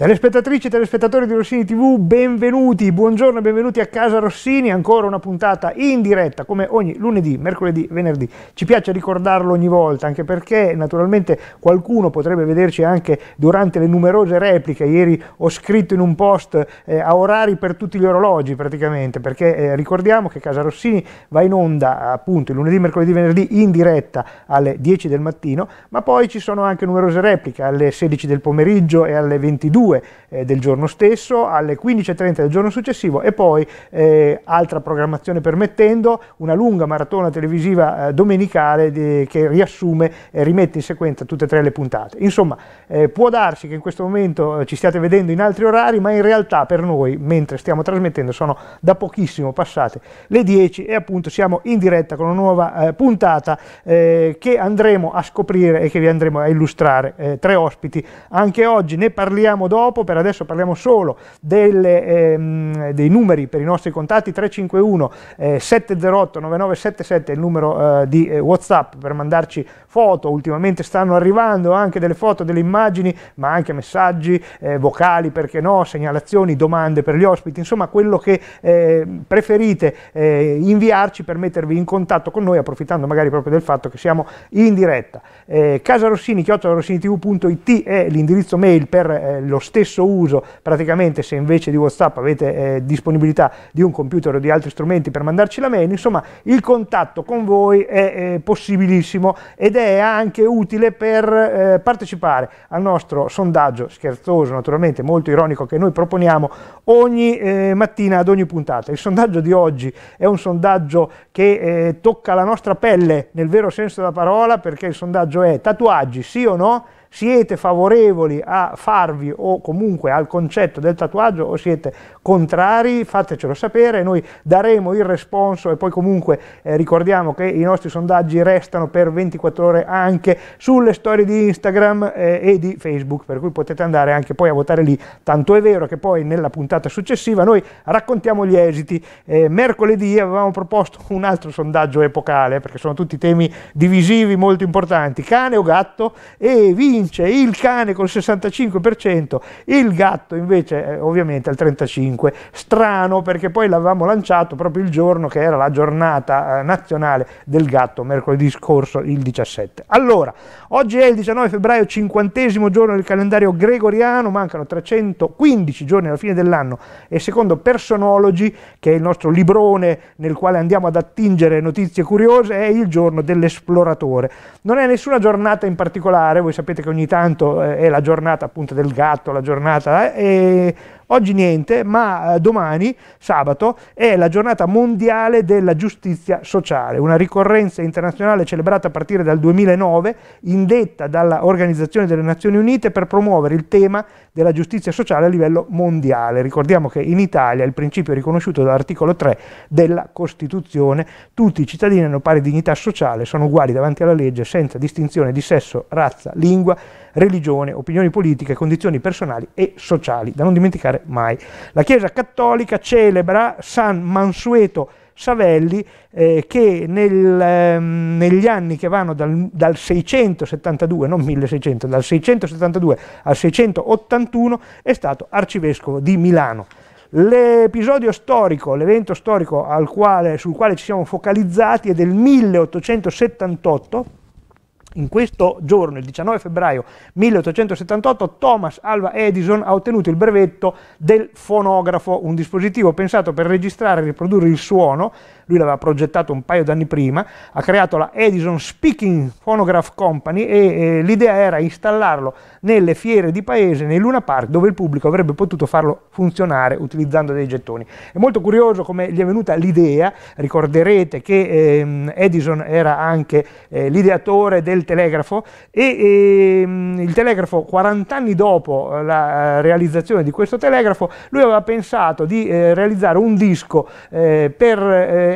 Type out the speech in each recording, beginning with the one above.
Telespettatrici e telespettatori di Rossini TV, benvenuti, buongiorno e benvenuti a Casa Rossini, ancora una puntata in diretta come ogni lunedì, mercoledì, venerdì. Ci piace ricordarlo ogni volta, anche perché naturalmente qualcuno potrebbe vederci anche durante le numerose repliche. Ieri ho scritto in un post eh, a orari per tutti gli orologi praticamente, perché eh, ricordiamo che Casa Rossini va in onda appunto il lunedì, mercoledì, venerdì in diretta alle 10 del mattino, ma poi ci sono anche numerose repliche alle 16 del pomeriggio e alle 22 2 eh, del giorno stesso, alle 15.30 del giorno successivo e poi, eh, altra programmazione permettendo, una lunga maratona televisiva eh, domenicale di, che riassume e rimette in sequenza tutte e tre le puntate. Insomma, eh, può darsi che in questo momento eh, ci stiate vedendo in altri orari, ma in realtà per noi, mentre stiamo trasmettendo, sono da pochissimo passate le 10 e appunto siamo in diretta con una nuova eh, puntata che andremo a scoprire e che vi andremo a illustrare. tre ospiti. Anche oggi ne parliamo dopo dopo, per adesso parliamo solo delle, ehm, dei numeri per i nostri contatti 351 eh, 708 9977 è il numero eh, di eh, Whatsapp per mandarci foto, ultimamente stanno arrivando anche delle foto, delle immagini, ma anche messaggi, eh, vocali, perché no, segnalazioni, domande per gli ospiti, insomma quello che eh, preferite eh, inviarci per mettervi in contatto con noi, approfittando magari proprio del fatto che siamo in diretta. Eh, casarossini, chiocciolarossiniTV.it è l'indirizzo mail per eh, lo stesso uso, praticamente se invece di Whatsapp avete eh, disponibilità di un computer o di altri strumenti per mandarci la mail, insomma il contatto con voi è eh, possibilissimo ed è un'idea anche utile per eh, partecipare al nostro sondaggio scherzoso, naturalmente molto ironico, che noi proponiamo ogni eh, mattina ad ogni puntata. Il sondaggio di oggi è un sondaggio che eh, tocca la nostra pelle nel vero senso della parola, perché il sondaggio è tatuaggi, sì o no? siete favorevoli a farvi o comunque al concetto del tatuaggio o siete contrari, fatecelo sapere, noi daremo il responso e poi comunque eh, ricordiamo che i nostri sondaggi restano per 24 ore anche sulle storie di Instagram eh, e di Facebook, per cui potete andare anche poi a votare lì, tanto è vero che poi nella puntata successiva noi raccontiamo gli esiti. Eh, mercoledì avevamo proposto un altro sondaggio epocale, perché sono tutti temi divisivi molto importanti, cane o gatto e vi vince il cane col 65%, il gatto invece eh, ovviamente al 35%. Strano perché poi l'avevamo lanciato proprio il giorno che era la giornata eh, nazionale del gatto, mercoledì scorso il 17. Allora, Oggi è il 19 febbraio, cinquantesimo giorno del calendario gregoriano, mancano 315 giorni alla fine dell'anno e secondo Personology, che è il nostro librone nel quale andiamo ad attingere notizie curiose, è il giorno dell'esploratore. Non è nessuna giornata in particolare, voi sapete che ogni tanto eh, è la giornata appunto del gatto, la giornata... Eh, Oggi niente, ma eh, domani, sabato, è la giornata mondiale della giustizia sociale, una ricorrenza internazionale celebrata a partire dal 2009, indetta dall'Organizzazione delle Nazioni Unite per promuovere il tema della giustizia sociale a livello mondiale. Ricordiamo che in Italia il principio è riconosciuto dall'articolo 3 della Costituzione, tutti i cittadini hanno pari dignità sociale, sono uguali davanti alla legge senza distinzione di sesso, razza, lingua, religione, opinioni politiche, condizioni personali e sociali, da non dimenticare mai. La Chiesa Cattolica celebra San Mansueto Savelli eh, che nel, ehm, negli anni che vanno dal, dal, 672, non 1600, dal 672 al 681 è stato arcivescovo di Milano. L'episodio storico, l'evento storico quale, sul quale ci siamo focalizzati è del 1878 in questo giorno, il 19 febbraio 1878, Thomas Alva Edison ha ottenuto il brevetto del fonografo, un dispositivo pensato per registrare e riprodurre il suono lui l'aveva progettato un paio d'anni prima, ha creato la Edison Speaking Phonograph Company e eh, l'idea era installarlo nelle fiere di paese, nei Luna Park, dove il pubblico avrebbe potuto farlo funzionare utilizzando dei gettoni. È molto curioso come gli è venuta l'idea, ricorderete che ehm, Edison era anche eh, l'ideatore del telegrafo e ehm, il telegrafo 40 anni dopo eh, la eh, realizzazione di questo telegrafo, lui aveva pensato di eh, realizzare un disco eh, per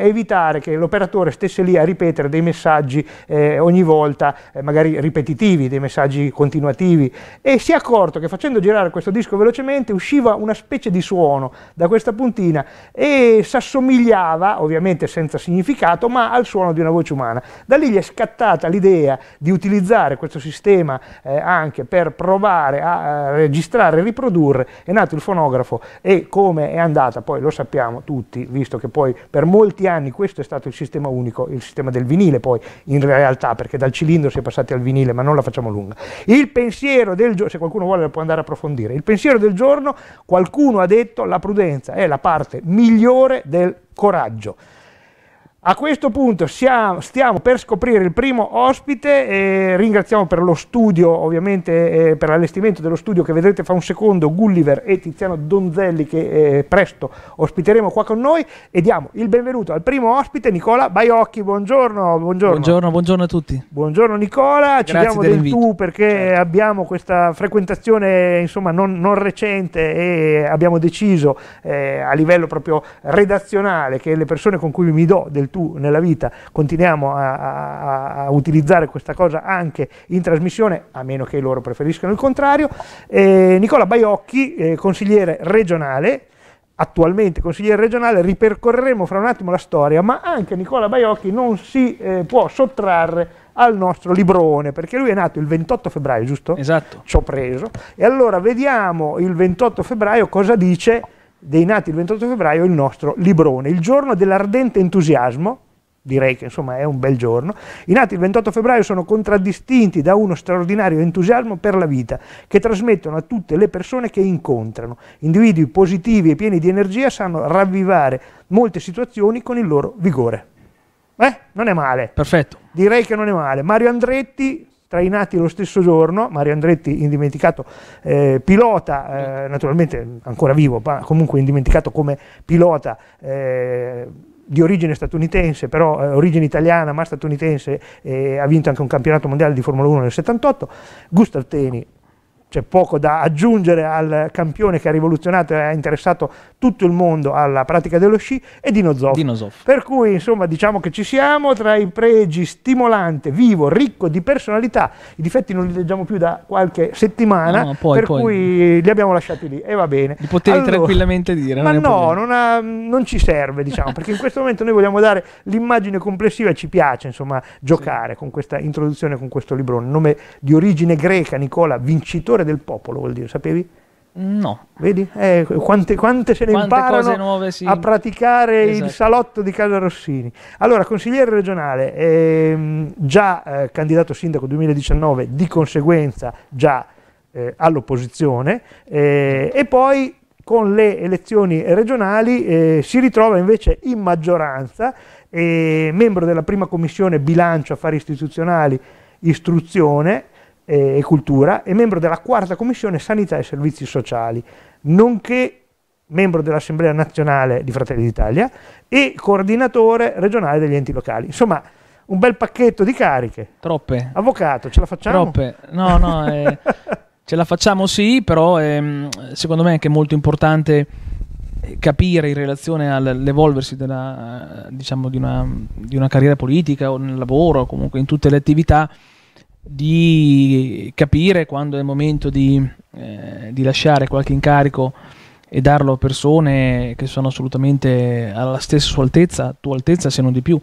evitare che l'operatore stesse lì a ripetere dei messaggi eh, ogni volta, eh, magari ripetitivi, dei messaggi continuativi, e si è accorto che facendo girare questo disco velocemente usciva una specie di suono da questa puntina e s'assomigliava, ovviamente senza significato, ma al suono di una voce umana. Da lì gli è scattata l'idea di utilizzare questo sistema eh, anche per provare a, a registrare e riprodurre, è nato il fonografo e come è andata, poi lo sappiamo tutti, visto che poi per molti anni anni questo è stato il sistema unico, il sistema del vinile poi in realtà, perché dal cilindro si è passati al vinile, ma non la facciamo lunga. Il pensiero del giorno, se qualcuno vuole può andare a approfondire, il pensiero del giorno, qualcuno ha detto la prudenza è la parte migliore del coraggio. A questo punto siamo, stiamo per scoprire il primo ospite, eh, ringraziamo per lo studio, ovviamente eh, per l'allestimento dello studio che vedrete fra un secondo, Gulliver e Tiziano Donzelli che eh, presto ospiteremo qua con noi e diamo il benvenuto al primo ospite, Nicola Baiocchi, buongiorno. Buongiorno, buongiorno, buongiorno a tutti. Buongiorno Nicola, Grazie ci diamo del tu perché certo. abbiamo questa frequentazione insomma, non, non, recente e abbiamo deciso eh, a livello proprio redazionale che le persone con cui mi do del tu nella vita continuiamo a, a, a, utilizzare questa cosa anche in trasmissione, a meno che loro preferiscano il contrario. Eh, Nicola Baiocchi, eh, consigliere regionale, attualmente consigliere regionale, ripercorreremo fra un attimo la storia, ma anche Nicola Baiocchi non si eh, può sottrarre al nostro librone, perché lui è nato il 28 febbraio, giusto? Esatto. Ci ho preso. E allora vediamo il 28 febbraio cosa dice dei nati il 28 febbraio il nostro librone, il giorno dell'ardente entusiasmo, direi che insomma è un bel giorno, i nati il 28 febbraio sono contraddistinti da uno straordinario entusiasmo per la vita che trasmettono a tutte le persone che incontrano. Individui positivi e pieni di energia sanno ravvivare molte situazioni con il loro vigore. Beh, non è male. Perfetto. Direi che non è male. Mario Andretti, trainati lo stesso giorno, Mario Andretti indimenticato eh, pilota, eh, naturalmente ancora vivo, ma comunque indimenticato come pilota eh, di origine statunitense, però eh, origine italiana ma statunitense, ha vinto anche un campionato mondiale di Formula 1 nel 78, Gustav Teni c'è poco da aggiungere al campione che ha rivoluzionato e ha interessato tutto il mondo alla pratica dello sci, è Dino Zoff. Dino Zoff. Per cui, insomma, diciamo che ci siamo tra i pregi stimolante, vivo, ricco di personalità. I difetti non li leggiamo più da qualche settimana, no, poi, per poi. cui li abbiamo lasciati lì e va bene. Li potevi allora, tranquillamente dire. Ma no, non, ha, non, ci serve, diciamo, perché in questo momento noi vogliamo dare l'immagine complessiva e ci piace, insomma, giocare sì. con questa introduzione, con questo librone. Nome di origine greca, Nicola, vincitore cuore del popolo, vuol dire, sapevi? No. Vedi? Eh, quante, quante, se ne quante imparano nuove, sì. a praticare esatto. il salotto di Casa Rossini. Allora, consigliere regionale, ehm, già eh, candidato sindaco 2019, di conseguenza già eh, all'opposizione, eh, e poi con le elezioni regionali eh, si ritrova invece in maggioranza, eh, membro della prima commissione bilancio affari istituzionali istruzione e Cultura e membro della quarta commissione Sanità e Servizi Sociali, nonché membro dell'Assemblea Nazionale di Fratelli d'Italia e coordinatore regionale degli enti locali. Insomma, un bel pacchetto di cariche. Troppe. Avvocato, ce la facciamo? Troppe. No, no, eh, ce la facciamo sì, però eh, secondo me è anche molto importante capire in relazione all'evolversi della, diciamo, di, una, di una carriera politica o nel lavoro, comunque in tutte le attività, di capire quando è il momento di, eh, di lasciare qualche incarico e darlo a persone che sono assolutamente alla stessa sua altezza, tua altezza se non di più.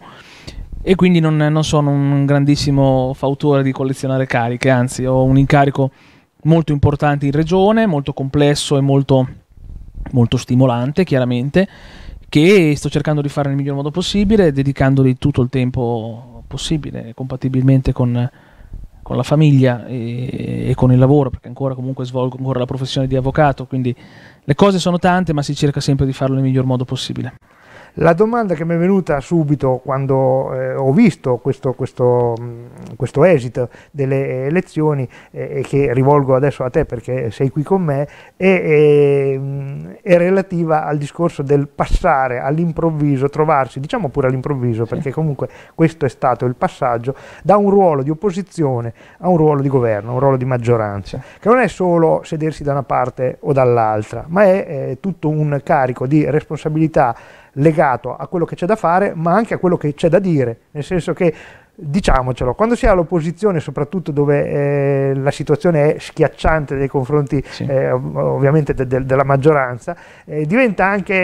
E quindi non, non sono un grandissimo fautore di collezionare cariche, anzi ho un incarico molto importante in regione, molto complesso e molto, molto stimolante chiaramente, che sto cercando di fare nel miglior modo possibile, dedicandogli tutto il tempo possibile, compatibilmente con, con la famiglia e, e, con il lavoro, perché ancora comunque svolgo ancora la professione di avvocato, quindi le cose sono tante, ma si cerca sempre di farlo nel miglior modo possibile. La domanda che mi è venuta subito quando eh, ho visto questo, questo, mm, questo, esito delle eh, elezioni eh, e eh, che rivolgo adesso a te perché sei qui con me è, è, mm, è relativa al discorso del passare all'improvviso, trovarsi, diciamo pure all'improvviso perché comunque questo è stato il passaggio da un ruolo di opposizione a un ruolo di governo, un ruolo di maggioranza, che non è solo sedersi da una parte o dall'altra, ma è eh, tutto un carico di responsabilità legato a quello che c'è da fare, ma anche a quello che c'è da dire, nel senso che diciamocelo, quando si è all'opposizione, soprattutto dove eh, la situazione è schiacciante nei confronti sì. eh, ovviamente de de della maggioranza, eh, diventa anche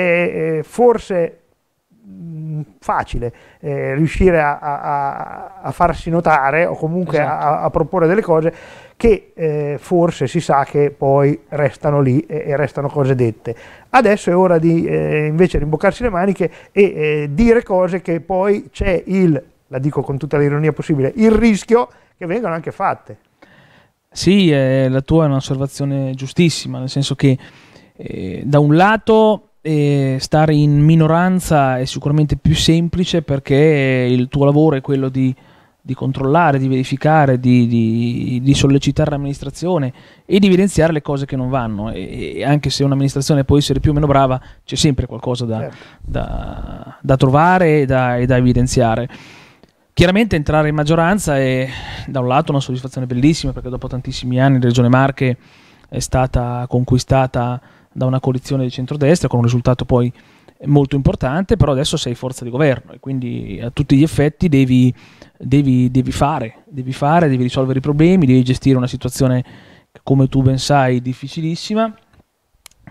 eh, forse mh, mm, facile eh, riuscire a, a, a, farsi notare o comunque esatto. a, a proporre delle cose che eh, forse si sa che poi restano lì e, e restano cose dette. Adesso è ora di eh, invece rimboccarsi le maniche e eh, dire cose che poi c'è il, la dico con tutta l'ironia possibile, il rischio che vengano anche fatte. Sì, la tua è un'osservazione giustissima, nel senso che eh, da un lato eh, stare in minoranza è sicuramente più semplice perché il tuo lavoro è quello di di controllare, di verificare, di, di, di, sollecitare l'amministrazione e di evidenziare le cose che non vanno. E, e anche se un'amministrazione può essere più o meno brava, c'è sempre qualcosa da, certo. da, da trovare e da, e da, evidenziare. Chiaramente entrare in maggioranza è da un lato una soddisfazione bellissima perché dopo tantissimi anni la Regione Marche è stata conquistata da una coalizione di centrodestra con un risultato poi molto importante, però adesso sei forza di governo e quindi a tutti gli effetti devi devi, devi, fare, devi fare, devi risolvere i problemi, devi gestire una situazione che, come tu ben sai difficilissima,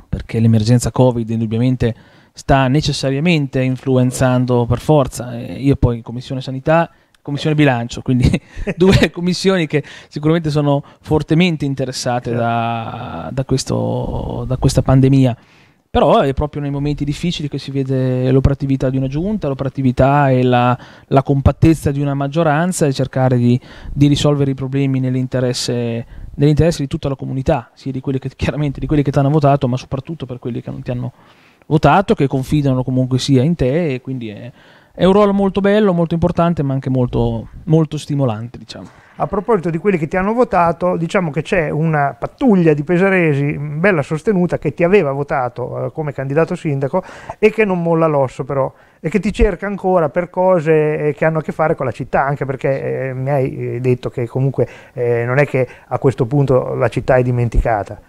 perché l'emergenza Covid indubbiamente sta necessariamente influenzando per forza. Eh, io poi in Commissione Sanità commissione bilancio, quindi due commissioni che sicuramente sono fortemente interessate certo. da, da, questo, da questa pandemia. Però è proprio nei momenti difficili che si vede l'operatività di una giunta, l'operatività e la, la compattezza di una maggioranza e cercare di, di risolvere i problemi nell'interesse, nell'interesse, di tutta la comunità, sia di quelli che chiaramente di quelli che ti hanno votato, ma soprattutto per quelli che non ti hanno votato, che confidano comunque sia in te e quindi è, è un ruolo molto bello, molto importante, ma anche molto, molto stimolante, diciamo a proposito di quelli che ti hanno votato, diciamo che c'è una pattuglia di pesaresi mm, bella sostenuta che ti aveva votato eh, come candidato sindaco e che non molla l'osso però e che ti cerca ancora per cose eh, che hanno a che fare con la città, anche perché eh, mi hai eh, detto che comunque eh, non è che a questo punto la città è dimenticata.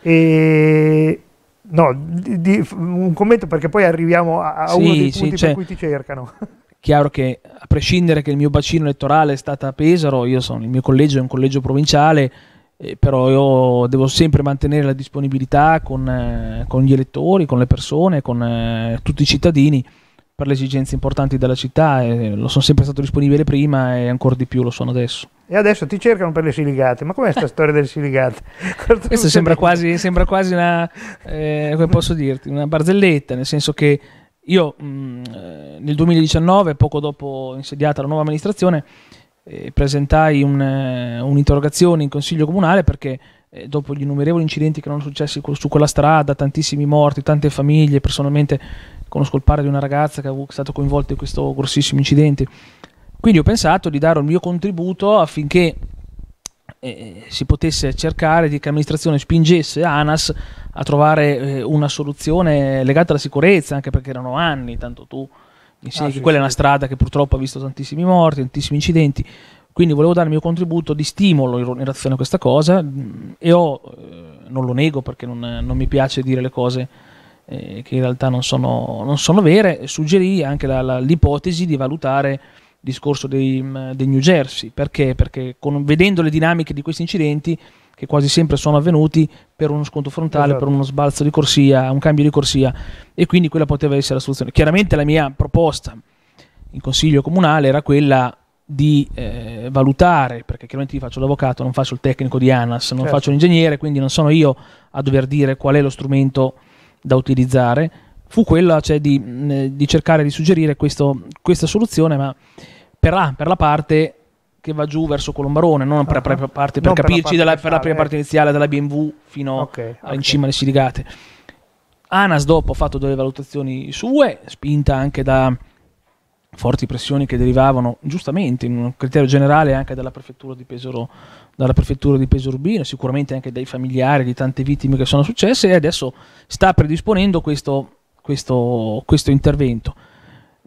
E No, di, di, un commento perché poi arriviamo a, a sì, uno dei punti sì, per cui ti cercano. chiaro che a prescindere che il mio bacino elettorale è stato a Pesaro, sono, il mio collegio è un collegio provinciale, eh, però io devo sempre mantenere la disponibilità con, eh, con gli elettori, con le persone, con eh, tutti i cittadini per le esigenze importanti della città e lo sono sempre stato disponibile prima e ancora di più lo sono adesso. E adesso ti cercano per le siligate, ma com'è questa storia delle siligate? Questo, Questo sembra, quasi, sembra quasi, una, eh, come posso dirti, una barzelletta, nel senso che io mh, mm, eh, nel 2019, poco dopo insediata la nuova amministrazione, eh, presentai eh, un'interrogazione in consiglio comunale perché eh, dopo gli innumerevoli incidenti che erano successi su quella strada, tantissimi morti, tante famiglie, personalmente conosco il padre di una ragazza che è stato coinvolto in questo grossissimo incidente. Quindi ho pensato di dare il mio contributo affinché eh, si potesse cercare di che l'amministrazione spingesse ANAS a trovare eh, una soluzione legata alla sicurezza, anche perché erano anni, tanto tu mi ah, sì, quella sì. è una strada che purtroppo ha visto tantissimi morti, tantissimi incidenti, quindi volevo dare il mio contributo di stimolo in relazione a questa cosa mm, e ho, eh, non lo nego perché non, non mi piace dire le cose eh, che in realtà non sono, non sono vere, suggerì anche l'ipotesi di valutare discorso dei, mm, dei New Jersey, perché? Perché con, vedendo le dinamiche di questi incidenti, che quasi sempre sono avvenuti per uno sconto frontale, esatto. per uno sbalzo di corsia, un cambio di corsia, e quindi quella poteva essere la soluzione. Chiaramente la mia proposta in consiglio comunale era quella di eh, valutare, perché chiaramente io faccio l'avvocato, non faccio il tecnico di ANAS, non certo. faccio l'ingegnere, quindi non sono io a dover dire qual è lo strumento da utilizzare, fu quella cioè, di, mm, di cercare di suggerire questo, questa soluzione, ma per la, per la parte che va giù verso Colombarone, non per la ah, ah. prima parte, per non capirci, per la, della, per la prima parte iniziale della BMW fino okay, in cima alle Siligate. Anas dopo ha fatto delle valutazioni sue, spinta anche da forti pressioni che derivavano giustamente in un criterio generale anche dalla prefettura di Pesaro, dalla prefettura di Pesaro Urbino, sicuramente anche dai familiari di tante vittime che sono successe e adesso sta predisponendo questo, questo, questo intervento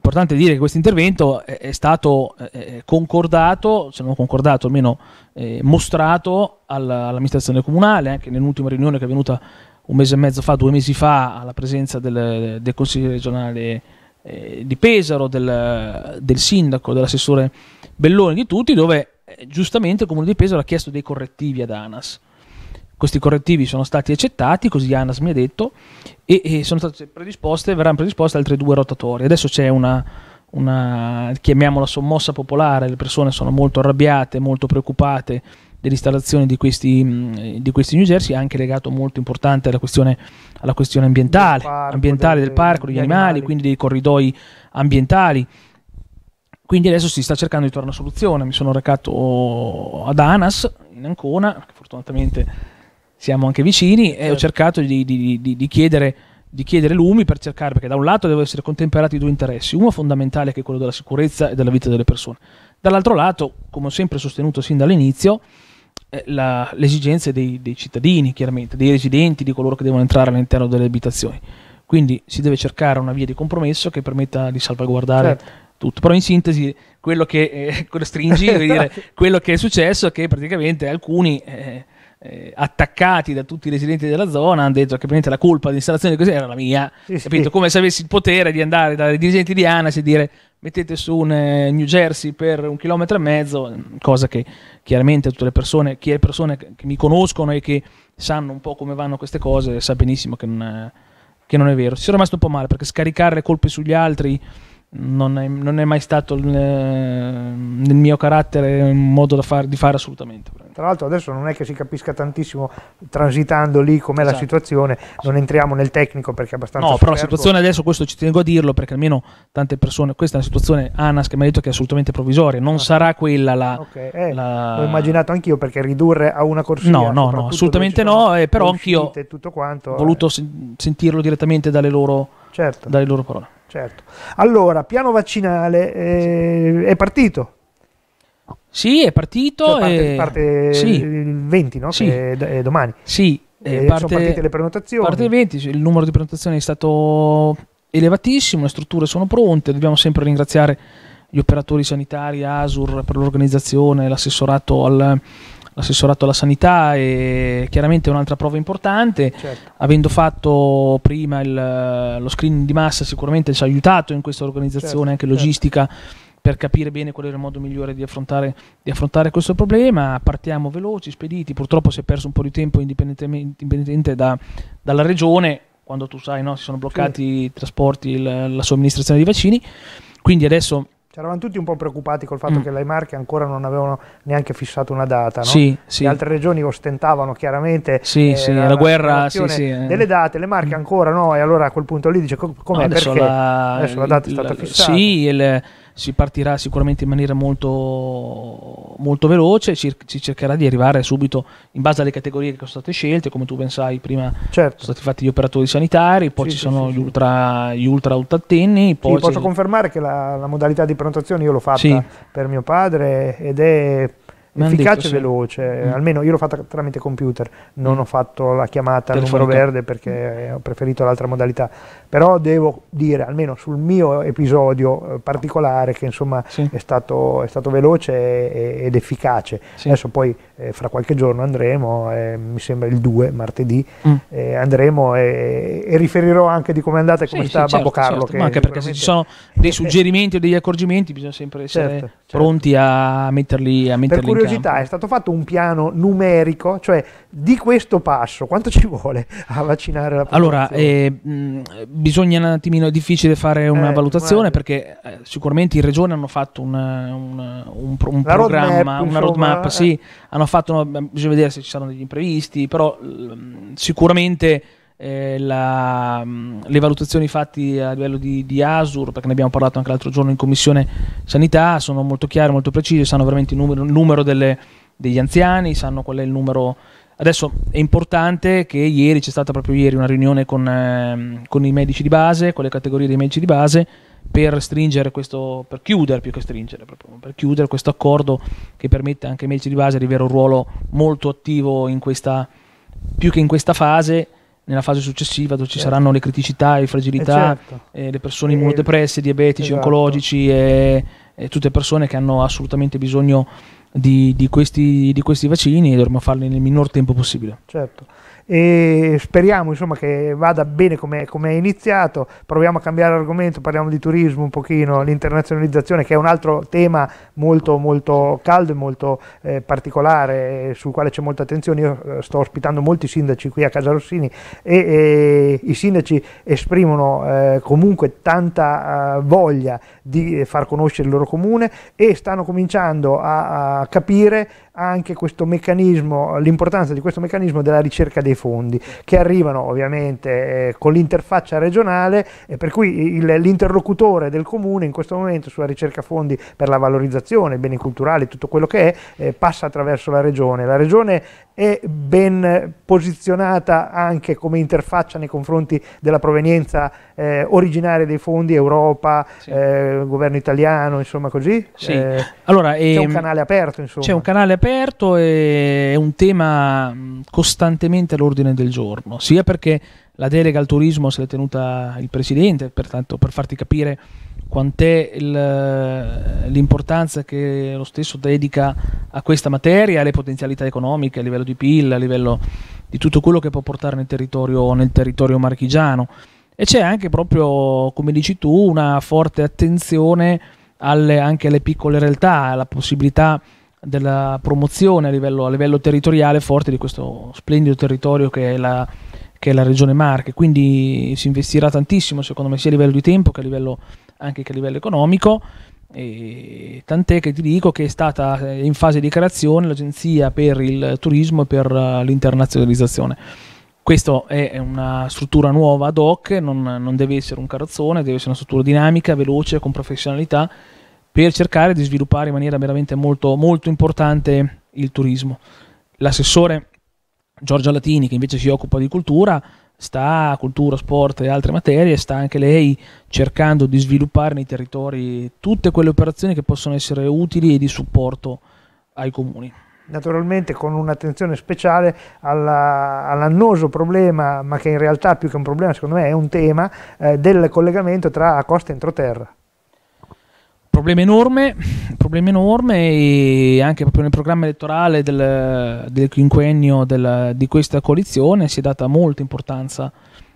importante dire che questo intervento è, è stato eh, eh concordato, se non concordato almeno eh, mostrato alla, all'amministrazione comunale, anche nell'ultima riunione che è venuta un mese e mezzo fa, due mesi fa, alla presenza del, del Consiglio regionale eh, di Pesaro, del, del sindaco, dell'assessore Belloni, di tutti, dove eh, giustamente il Comune di Pesaro ha chiesto dei correttivi ad ANAS. Questi correttivi sono stati accettati, così Anas mi ha detto, e, e sono state predisposte, verranno predisposte altre due rotatorie. Adesso c'è una, una, chiamiamola sommossa popolare, le persone sono molto arrabbiate, molto preoccupate dell'installazione di questi, mm, di questi New Jersey, anche legato molto importante alla questione, alla questione ambientale, del parco, ambientale delle, del parco degli animali, animali, quindi dei corridoi ambientali. Quindi adesso si sta cercando di trovare una soluzione. Mi sono recato ad Anas in Ancona, che fortunatamente siamo anche vicini certo. e ho certo. cercato di, di, di, di, chiedere di chiedere lumi per cercare, perché da un lato devono essere contemperati due interessi, uno fondamentale che è quello della sicurezza e della vita delle persone, dall'altro lato, come ho sempre sostenuto sin dall'inizio, eh, le esigenze dei, dei, cittadini, chiaramente, dei residenti, di coloro che devono entrare all'interno delle abitazioni. Quindi si deve cercare una via di compromesso che permetta di salvaguardare certo. tutto. Però in sintesi, quello che eh, quello stringi, dire, quello che è successo è che praticamente alcuni eh, eh, attaccati da tutti i residenti della zona, hanno detto che la colpa dell'installazione così era la mia, sì, capito? Sì. come se avessi il potere di andare dai dirigenti di ANAS e dire mettete su un eh, New Jersey per un chilometro e mezzo, cosa che chiaramente tutte le persone, chi è persone che mi conoscono e che sanno un po' come vanno queste cose, sa benissimo che non, che non è vero. Ci sono rimasto un po' male perché scaricare le colpe sugli altri non è, non è mai stato nel mio carattere un modo far, di fare assolutamente. Tra l'altro adesso non è che si capisca tantissimo transitando lì com'è esatto. la situazione, non entriamo nel tecnico perché è abbastanza... No, superco. però la situazione adesso, questo ci tengo a dirlo perché almeno tante persone, questa è una situazione ANAS che mi ha detto che è assolutamente provvisoria, non ah. sarà quella la, okay. eh, la... L'ho immaginato anch'io perché ridurre a una corsia... No, no, no, assolutamente no, eh, però anch'io ho voluto eh. sentirlo direttamente dalle loro, certo. dalle loro parole certo. Allora, piano vaccinale eh, è partito. Sì, è partito. Cioè, parte, parte sì. il 20, no? Sì. È, è domani. Sì, eh, parte, sono partite le prenotazioni. Parte il 20, il numero di prenotazioni è stato elevatissimo, le strutture sono pronte, dobbiamo sempre ringraziare gli operatori sanitari, ASUR per l'organizzazione, l'assessorato al, l'assessorato alla sanità è chiaramente un'altra prova importante, certo. avendo fatto prima il, lo screening di massa sicuramente ci ha aiutato in questa organizzazione certo, anche certo. logistica per capire bene qual era il modo migliore di affrontare, di affrontare, questo problema. Partiamo veloci, spediti. Purtroppo si è perso un po' di tempo indipendentemente da, dalla regione, quando tu sai no, si sono bloccati sì. i trasporti, la, la somministrazione di vaccini. Quindi adesso C'eravamo tutti un po' preoccupati col fatto mm. che le Marche ancora non avevano neanche fissato una data. No? Sì, sì. Le altre regioni ostentavano chiaramente sì, eh, sì, la, la guerra sì, sì, eh. delle date, le Marche mm. ancora no. E allora a quel punto lì dice: Come no, adesso, la, adesso la data è stata la, fissata? Sì, il si partirà sicuramente in maniera molto, molto veloce, si, si, cercherà di arrivare subito in base alle categorie che sono state scelte, come tu ben sai prima certo. sono stati fatti gli operatori sanitari, poi sì, ci sì, sono sì, gli, ultra, gli ultra ultrattenni. Poi posso confermare che la, la, modalità di prenotazione io l'ho fatta per mio padre ed è efficace e veloce, sì. Mm. almeno io l'ho fatta tramite computer, non mm. ho fatto la chiamata al numero verde perché ho preferito l'altra modalità, però devo dire, almeno sul mio episodio eh, particolare, che insomma sì. è, stato, è, stato, veloce ed efficace, sì. adesso poi eh, fra qualche giorno andremo, eh, mi sembra il 2, martedì, mm. eh, andremo e, e, riferirò anche di come è andata e come sì, sta sì, certo, Babbo certo, Carlo. Certo. anche perché se ci sono dei suggerimenti o degli accorgimenti bisogna sempre essere certo, certo. pronti a metterli, a metterli per curiosità è stato fatto un piano numerico, cioè di questo passo quanto ci vuole a vaccinare la popolazione? Allora, eh, mm, bisogna un attimino, è difficile fare una eh, valutazione ma... perché eh, sicuramente in regione hanno fatto un, un, un, un programma, roadmap, una insomma, roadmap, sì hanno fatto, bisogna vedere se ci saranno degli imprevisti, però sicuramente eh, la, le valutazioni fatte a livello di, di, Asur, perché ne abbiamo parlato anche l'altro giorno in Commissione Sanità, sono molto chiare, molto precise, sanno veramente il numero, il numero delle, degli anziani, sanno qual è il numero... Adesso è importante che ieri c'è stata proprio ieri una riunione con, eh, con i medici di base, con le categorie dei medici di base, per stringere questo, per chiudere più che stringere, proprio, per chiudere questo accordo che permette anche ai medici di base di avere un ruolo molto attivo in questa, più che in questa fase, nella fase successiva dove ci certo. saranno le criticità, le fragilità, eh certo. eh, le persone e immunodepresse, eh, diabetici, esatto. oncologici e, e, tutte persone che hanno assolutamente bisogno di, di, questi, di questi vaccini e dovremmo farli nel minor tempo possibile. Certo e speriamo insomma, che vada bene come, è iniziato, proviamo a cambiare argomento, parliamo di turismo un pochino, l'internazionalizzazione che è un altro tema molto, molto caldo e molto eh, particolare eh, sul quale c'è molta attenzione, io eh, sto ospitando molti sindaci qui a Casa Rossini e, e i sindaci esprimono eh, comunque tanta eh, voglia di far conoscere il loro comune e stanno cominciando a, a capire anche questo meccanismo, l'importanza di questo meccanismo della ricerca dei fondi che arrivano ovviamente eh, con l'interfaccia regionale e per cui l'interlocutore del comune in questo momento sulla ricerca fondi per la valorizzazione, beni culturali, tutto quello che è, eh, passa attraverso la regione. La regione è ben posizionata anche come interfaccia nei confronti della provenienza eh, originaria dei fondi, Europa, sì. eh, governo italiano, insomma così? Sì. Eh, allora, c'è un ehm, canale aperto, insomma. C'è un canale aperto e è un tema mm, costantemente all'ordine del giorno, sia perché la delega al turismo se l'è tenuta il Presidente, pertanto per farti capire quant'è il, l'importanza che lo stesso dedica a questa materia, alle potenzialità economiche, a livello di PIL, a livello di tutto quello che può portare nel territorio, nel territorio marchigiano. E c'è anche proprio, come dici tu, una forte attenzione alle, anche alle piccole realtà, alla possibilità della promozione a livello, a livello territoriale forte di questo splendido territorio che è la, che è la regione Marche. Quindi si investirà tantissimo, secondo me, sia a livello di tempo che a livello anche a livello economico. E tant'è che ti dico che è stata eh, in fase di creazione l'agenzia per il turismo e per eh, l'internazionalizzazione. Questa è una struttura nuova ad hoc, non, non deve essere un carrozzone, deve essere una struttura dinamica, veloce, con professionalità, per cercare di sviluppare in maniera veramente molto, molto importante il turismo. L'assessore Giorgia Latini, che invece si occupa di cultura, sta cultura, sport e altre materie, sta anche lei cercando di sviluppare nei territori tutte quelle operazioni che possono essere utili e di supporto ai comuni naturalmente con un'attenzione speciale all'annoso problema, ma che in realtà più che un problema secondo me è un tema, eh, del collegamento tra costa e entroterra problema enorme, problema enorme e anche proprio nel programma elettorale del, del quinquennio della, di questa coalizione si è data molta importanza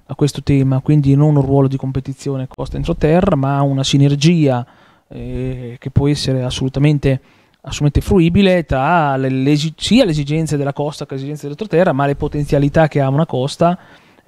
a questo tema, quindi non un ruolo di competizione costa entroterra, ma una sinergia eh, che può essere assolutamente, assolutamente fruibile tra le, le, sia le esigenze della costa che le esigenze dell'entroterra, ma le potenzialità che ha una costa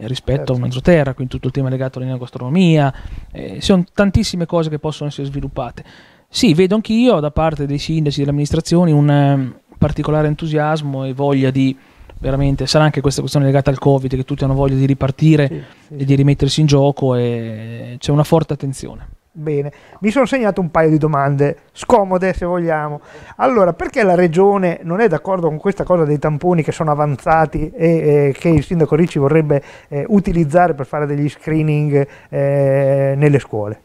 eh, rispetto certo. a Mezzoterra, quindi tutto il tema legato all'enogastronomia, eh, sono tantissime cose che possono essere sviluppate. Sì, vedo anch'io da parte dei sindaci e delle amministrazioni un um, particolare entusiasmo e voglia di veramente, sarà anche questa questione legata al Covid, che tutti hanno voglia di ripartire sì, sì. e di rimettersi in gioco e c'è una forte attenzione. Bene, mi sono segnato un paio di domande, scomode se vogliamo. Allora, perché la regione non è d'accordo con questa cosa dei tamponi che sono avanzati e eh, che il sindaco Ricci vorrebbe eh, utilizzare per fare degli screening eh, nelle scuole?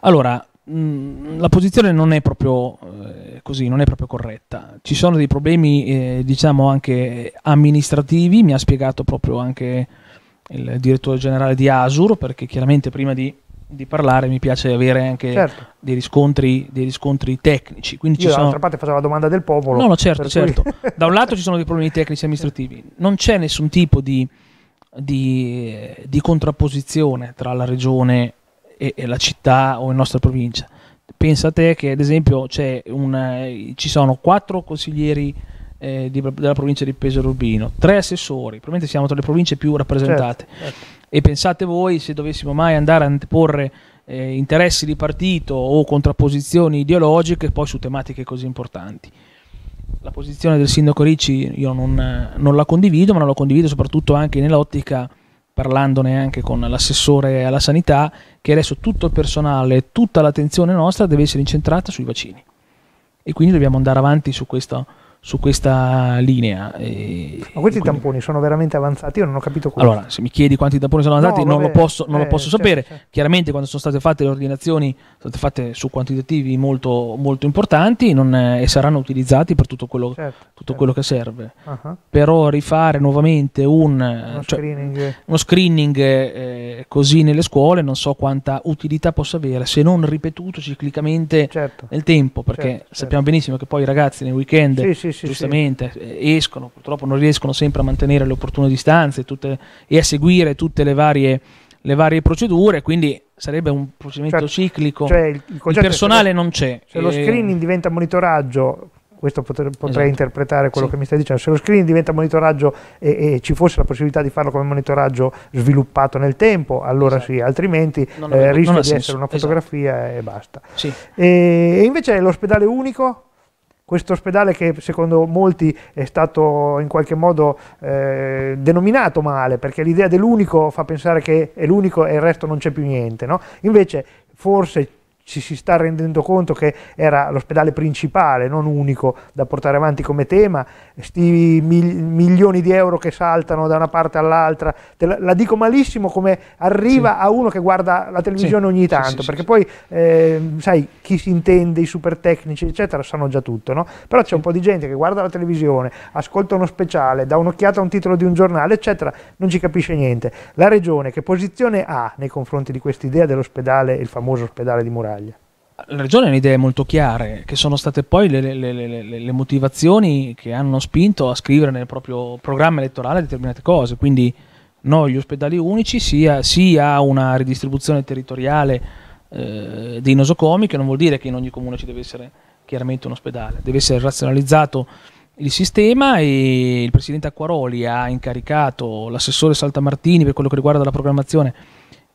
Allora, mh, mm, la posizione non è proprio eh, così, non è proprio corretta. Ci sono dei problemi, eh, diciamo, anche amministrativi, mi ha spiegato proprio anche il direttore generale di Asur, perché chiaramente prima di di parlare mi piace avere anche certo. dei, riscontri, dei, riscontri, tecnici. Quindi Io ci sono... parte facevo la domanda del popolo. No, no certo, certo. Cui... da un lato ci sono dei problemi tecnici e amministrativi, non c'è nessun tipo di, di, di contrapposizione tra la regione e, e, la città o la nostra provincia. Pensa a te che ad esempio una, eh, ci sono quattro consiglieri eh, di, della provincia di Pesaro Urbino, tre assessori, probabilmente siamo tra le province più rappresentate. Certo, certo e pensate voi se dovessimo mai andare a anteporre eh, interessi di partito o contrapposizioni ideologiche poi su tematiche così importanti. La posizione del sindaco Ricci io non, non la condivido, ma non la condivido soprattutto anche nell'ottica parlandone anche con l'assessore alla sanità, che adesso tutto il personale, tutta l'attenzione nostra deve essere incentrata sui vaccini. E quindi dobbiamo andare avanti su questo, su questa linea. E, Ma questi quindi... tamponi sono veramente avanzati? Io non ho capito questo. Allora, se mi chiedi quanti tamponi sono avanzati, no, non, lo posso, non eh, lo posso certo, sapere. Certo. Chiaramente, quando sono state fatte le ordinazioni, sono state fatte su quantitativi molto, molto importanti non, eh, e saranno utilizzati per tutto quello, certo, tutto quello certo. che serve. Uh-huh. Però rifare nuovamente un, eh, uno cioè, screening, uno screening eh, eh, così nelle scuole non so quanta utilità possa avere, se non ripetuto ciclicamente certo. nel tempo, perché certo, sappiamo benissimo che poi i ragazzi nel weekend. Sì, sì, sì, sì, giustamente eh, escono, purtroppo non riescono sempre a mantenere le opportune distanze tutte, e a seguire tutte le varie, le varie procedure, quindi sarebbe un procedimento cioè, ciclico, cioè il, il, il, personale lo, non c'è. Se e... lo eh. screening diventa monitoraggio, questo potrei, esatto. interpretare quello sì. che mi stai dicendo, se lo screening diventa monitoraggio e, e, ci fosse la possibilità di farlo come monitoraggio sviluppato nel tempo, allora esatto. sì, altrimenti eh, rischia di senso. essere una esatto. fotografia esatto. e basta. Sì. E, e invece l'ospedale unico? questo ospedale che secondo molti è stato in qualche modo eh, denominato male, perché l'idea dell'unico fa pensare che è l'unico e il resto non c'è più niente, no? invece forse ci si sta rendendo conto che era l'ospedale principale, non unico, da portare avanti come tema, questi milioni di euro che saltano da una parte all'altra, la, la, dico malissimo come arriva sì. a uno che guarda la televisione sì. ogni tanto, sì, perché poi eh, sai chi si intende, i super tecnici eccetera sanno già tutto, no? però c'è un po' di gente che guarda la televisione, ascolta uno speciale, dà un'occhiata a un titolo di un giornale eccetera, non ci capisce niente. La regione che posizione ha nei confronti di questa idea dell'ospedale, il famoso ospedale di Murano? Italia. La Regione ha idee molto chiare, eh, che sono state poi le, le, le, le, motivazioni che hanno spinto a scrivere nel proprio programma elettorale determinate cose, quindi no gli ospedali unici, sia, a una ridistribuzione territoriale eh, dei nosocomi, che non vuol dire che in ogni comune ci deve essere chiaramente un ospedale, deve essere razionalizzato il sistema e il Presidente Acquaroli ha incaricato l'assessore Saltamartini per quello che riguarda la programmazione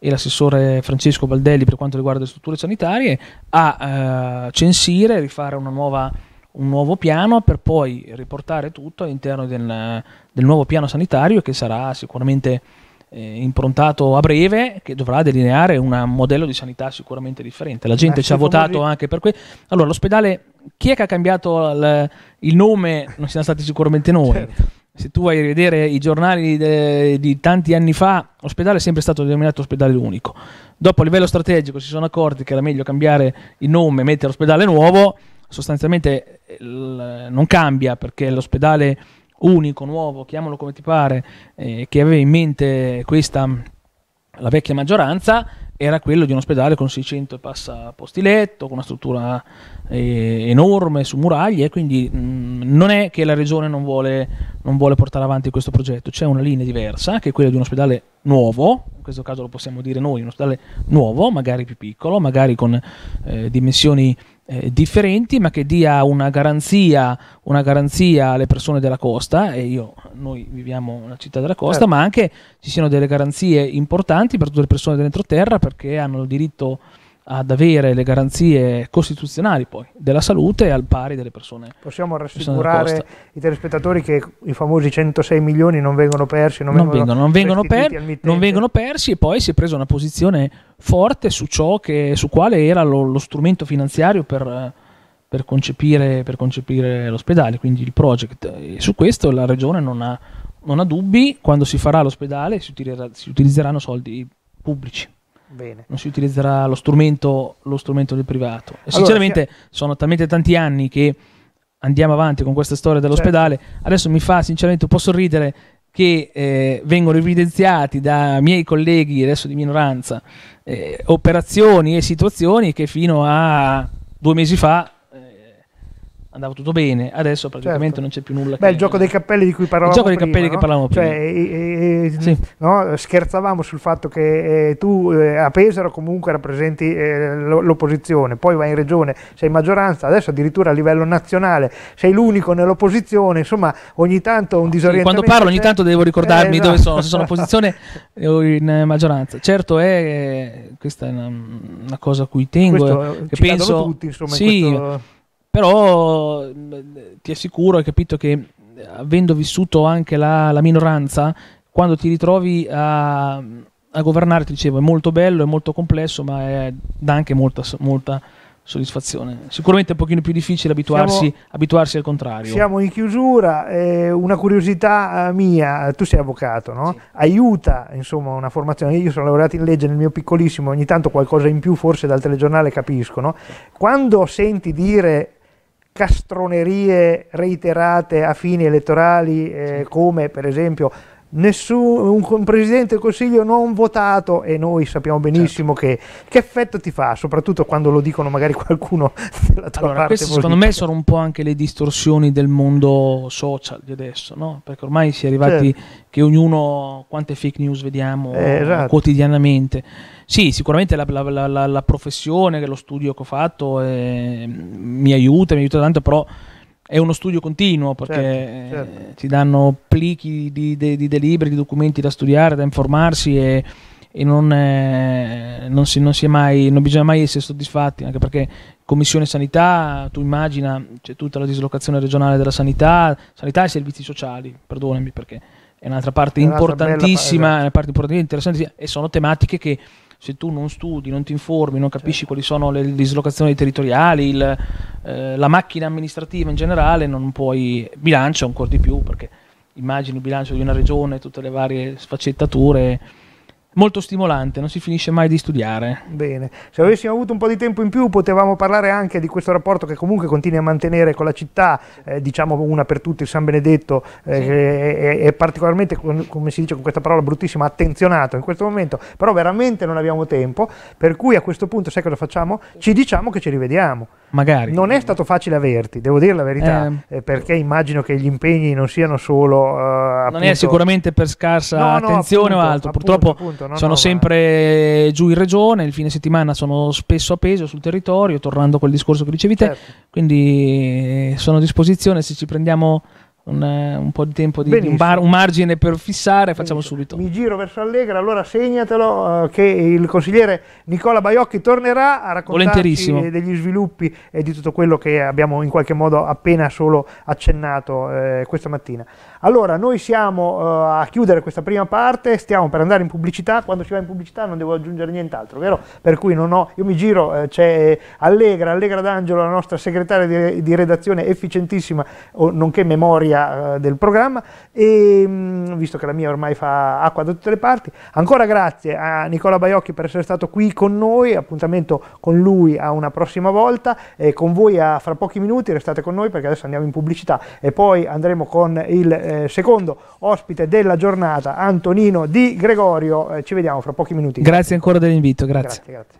e l'assessore Francesco Baldelli per quanto riguarda le strutture sanitarie a eh, censire, rifare nuova, un nuovo piano per poi riportare tutto all'interno del, del nuovo piano sanitario che sarà sicuramente eh, improntato a breve che dovrà delineare un modello di sanità sicuramente differente. La gente ah, ci ha votato morire. anche per questo. Allora, l'ospedale, chi è che ha cambiato il, il nome? Non siamo stati sicuramente noi. Certo se tu vai a rivedere i giornali de, di tanti anni fa, l'ospedale è sempre stato denominato ospedale unico. Dopo a livello strategico si sono accorti che era meglio cambiare il nome e mettere ospedale nuovo, sostanzialmente il, non cambia perché l'ospedale unico, nuovo, chiamalo come ti pare, eh, che aveva in mente questa la vecchia maggioranza era quello di un ospedale con 600 e passa posti letto, con una struttura eh, enorme su muraglie, quindi mh, mm, non è che la regione non vuole, non vuole, portare avanti questo progetto, c'è una linea diversa che è quella di un ospedale nuovo, in questo caso lo possiamo dire noi, un ospedale nuovo, magari più piccolo, magari con eh, dimensioni eh, differenti, ma che dia una garanzia, una garanzia, alle persone della costa, e io, noi viviamo nella città della costa, certo. ma anche ci siano delle garanzie importanti per tutte le persone dell'entroterra perché hanno il diritto ad avere le garanzie costituzionali poi della salute al pari delle persone. Possiamo rassicurare i telespettatori che i famosi 106 milioni non vengono persi, non, non vengono, non vengono, per, non vengono persi e poi si è presa una posizione forte su ciò che, su quale era lo, lo strumento finanziario per, per, concepire, per concepire l'ospedale, quindi il project. E su questo la regione non ha, non ha dubbi, quando si farà l'ospedale si, utilizzerà, si utilizzeranno soldi pubblici. Bene. non si utilizzerà lo strumento, lo strumento del privato. allora, sinceramente che... sono talmente tanti anni che andiamo avanti con questa storia dell'ospedale, certo. adesso mi fa sinceramente un po' sorridere che eh, vengono evidenziati da miei colleghi adesso di minoranza eh, operazioni e situazioni che fino a due mesi fa andava tutto bene, adesso praticamente certo. non c'è più nulla. Beh, il gioco dei cappelli di cui parlavamo prima. il gioco prima, dei cappelli no? che parlavamo cioè, prima. e, e, sì. no? scherzavamo sul fatto che eh, tu eh, a Pesaro comunque rappresenti eh, l'opposizione, poi vai in regione, sei in maggioranza, adesso addirittura a livello nazionale sei l'unico nell'opposizione, insomma ogni tanto un disorientamento. Quando parlo ogni tanto devo ricordarmi eh, esatto. dove sono, se sono opposizione o in maggioranza. Certo è, questa è una, una cosa a cui tengo, questo, eh, che penso... Tutti, insomma, sì, in questo però ti assicuro, hai capito che eh, avendo vissuto anche la, la minoranza, quando ti ritrovi a, a, governare, ti dicevo, è molto bello, è molto complesso, ma è, dà anche molta, molta soddisfazione. Sicuramente è un pochino più difficile abituarsi, siamo, abituarsi al contrario. Siamo in chiusura, eh, una curiosità eh, mia, tu sei avvocato, no? Sì. Aiuta, insomma, una formazione, io sono laureato in legge nel mio piccolissimo, ogni tanto qualcosa in più forse dal telegiornale capisco, no? Quando senti dire castronerie reiterate a fini elettorali eh, come per esempio nessun, un, un, presidente del Consiglio non votato e noi sappiamo benissimo certo. che, che, effetto ti fa, soprattutto quando lo dicono magari qualcuno della tua allora, parte. Queste secondo me sono un po' anche le distorsioni del mondo social di adesso, no? perché ormai si è arrivati certo. che ognuno quante fake news vediamo eh, esatto. quotidianamente sì, sicuramente la, la, la, la professione, lo studio che ho fatto eh, mi aiuta, mi aiuta tanto, però è uno studio continuo perché certo, eh, certo. ti danno plichi di, di, di delibere, di documenti da studiare, da informarsi e, e non, eh, non, si, non, si mai, non, bisogna mai essere soddisfatti, anche perché Commissione Sanità, tu immagina, c'è tutta la dislocazione regionale della sanità, sanità e servizi sociali, perdonami perché è un'altra parte è importantissima, una parte importantissima, interessante, e sono tematiche che se tu non studi, non ti informi, non capisci certo. quali sono le dislocazioni territoriali, il, eh, la macchina amministrativa in generale, non puoi bilancio ancora di più perché immagini il bilancio di una regione, tutte le varie sfaccettature molto stimolante, non si finisce mai di studiare. Bene, se avessimo avuto un po' di tempo in più potevamo parlare anche di questo rapporto che comunque continui a mantenere con la città, eh, diciamo una per tutti, il San Benedetto, eh, sì. è, è, particolarmente, come si dice con questa parola bruttissima, attenzionato in questo momento, però veramente non abbiamo tempo, per cui a questo punto sai cosa facciamo? Ci diciamo che ci rivediamo. Magari. Non è stato facile averti, devo dire la verità, eh, eh perché immagino che gli impegni non siano solo... Eh, non appunto, è sicuramente per scarsa no, attenzione appunto, o altro, appunto, purtroppo certo, no, sono no, sempre ma... giù in regione, il fine settimana sono spesso appeso sul territorio, tornando a quel discorso che dicevi te, certo. quindi eh, sono a disposizione se ci prendiamo un, eh, un, po' di tempo, di, di un, bar, un, margine per fissare, facciamo Benissimo. subito. Mi giro verso Allegra, allora segnatelo eh, che il consigliere Nicola Baiocchi tornerà a raccontarci degli sviluppi e di tutto quello che abbiamo in qualche modo appena solo accennato eh, questa mattina. Allora, noi siamo eh, a chiudere questa prima parte, stiamo per andare in pubblicità, quando si va in pubblicità non devo aggiungere nient'altro, vero? Per cui non ho, io mi giro, eh, c'è Allegra, Allegra D'Angelo, la nostra segretaria di, di redazione efficientissima, nonché memoria storia eh, del programma e mm, visto che la mia ormai fa acqua da tutte le parti, ancora grazie a Nicola Baiocchi per essere stato qui con noi, appuntamento con lui a una prossima volta e con voi a fra pochi minuti, restate con noi perché adesso andiamo in pubblicità e poi andremo con il eh, secondo ospite della giornata, Antonino Di Gregorio, eh, ci vediamo fra pochi minuti. Grazie ancora dell'invito, grazie. grazie, grazie.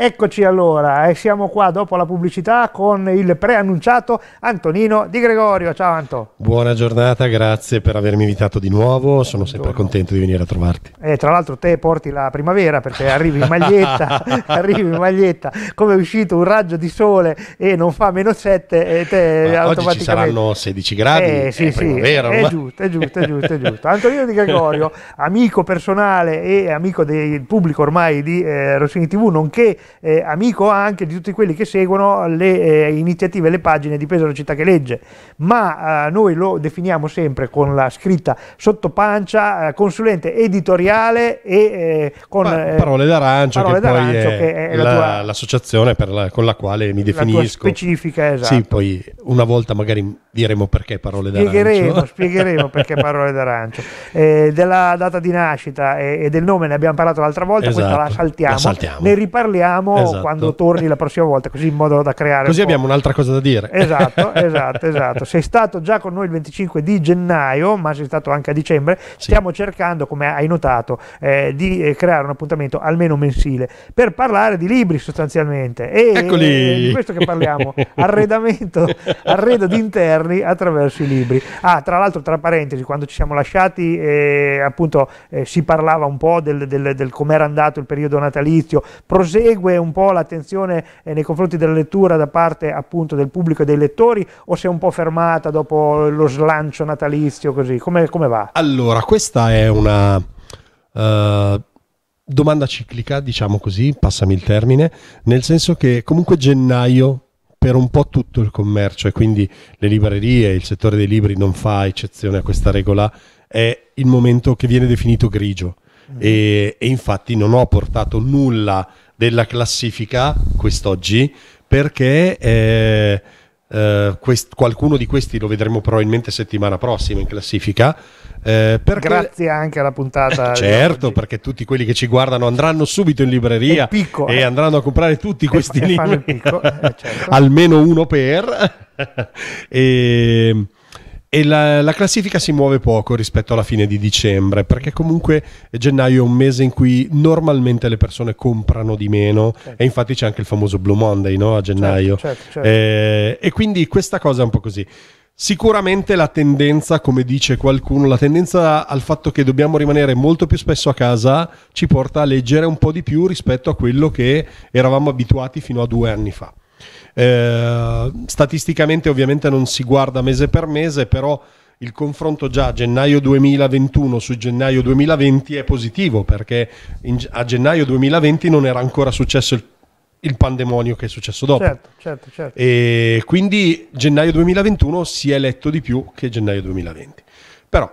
Eccoci allora, e eh, siamo qua dopo la pubblicità con il preannunciato Antonino Di Gregorio. Ciao Anto. Buona giornata, grazie per avermi invitato di nuovo, sono sempre contento di venire a trovarti. E eh, tra l'altro te porti la primavera perché arrivi in maglietta, arrivi in maglietta, come è uscito un raggio di sole e non fa meno 7 e te Ma automaticamente... ci saranno 16 gradi, eh, sì, è sì, primavera. È giusto, è giusto, è giusto, è giusto. Antonino Di Gregorio, amico personale e amico del pubblico ormai di eh, Rossini TV, nonché eh, amico anche di tutti quelli che seguono le eh, iniziative, le pagine di Pesaro Città che legge, ma eh, noi lo definiamo sempre con la scritta sotto pancia, eh, consulente editoriale e eh, con pa eh, parole d'arancio, che, che, è, l'associazione la la, con la quale mi definisco. specifica, esatto. Sì, poi una volta magari diremo perché parole d'arancio. Spiegheremo, perché parole d'arancio. della data di nascita e, e, del nome ne abbiamo parlato l'altra volta, esatto. questa la saltiamo, la saltiamo. ne riparliamo ricordiamo esatto. quando torni la prossima volta, così in modo da creare... Così un abbiamo un'altra cosa da dire. Esatto, esatto, esatto. Sei stato già con noi il 25 di gennaio, ma sei stato anche a dicembre. Sì. Stiamo cercando, come hai notato, eh, di eh, creare un appuntamento almeno mensile per parlare di libri sostanzialmente. E, Eccoli! Eh, di questo che parliamo, arredamento, arredo di interni attraverso i libri. Ah, tra l'altro, tra parentesi, quando ci siamo lasciati, eh, appunto, eh, si parlava un po' del, del, del com'era andato il periodo natalizio. Prosegue segue un po' l'attenzione eh, nei confronti della lettura da parte appunto del pubblico e dei lettori o si è un po' fermata dopo lo slancio natalizio così? Come, come va? Allora, questa è una uh, domanda ciclica, diciamo così, passami il termine, nel senso che comunque gennaio per un po' tutto il commercio e quindi le librerie, il settore dei libri non fa eccezione a questa regola, è il momento che viene definito grigio. Mm. E, e, infatti non ho portato nulla della classifica quest'oggi perché eh, eh, quest- qualcuno di questi lo vedremo probabilmente settimana prossima in classifica. Eh, Grazie anche alla puntata. certo, perché tutti quelli che ci guardano andranno subito in libreria picco, e eh. andranno a comprare tutti questi libri. Picco, eh, certo. Almeno uno per. e e la, la, classifica si muove poco rispetto alla fine di dicembre, perché comunque gennaio è un mese in cui normalmente le persone comprano di meno certo. e infatti c'è anche il famoso Blue Monday no? a gennaio. Certo, certo, certo, eh, e quindi questa cosa è un po' così. Sicuramente la tendenza, come dice qualcuno, la tendenza al fatto che dobbiamo rimanere molto più spesso a casa ci porta a leggere un po' di più rispetto a quello che eravamo abituati fino a due anni fa. Eh, statisticamente ovviamente non si guarda mese per mese, però il confronto già a gennaio 2021 su gennaio 2020 è positivo perché in, a gennaio 2020 non era ancora successo il il pandemonio che è successo dopo. Certo, certo, certo. E quindi gennaio 2021 si è letto di più che gennaio 2020. Però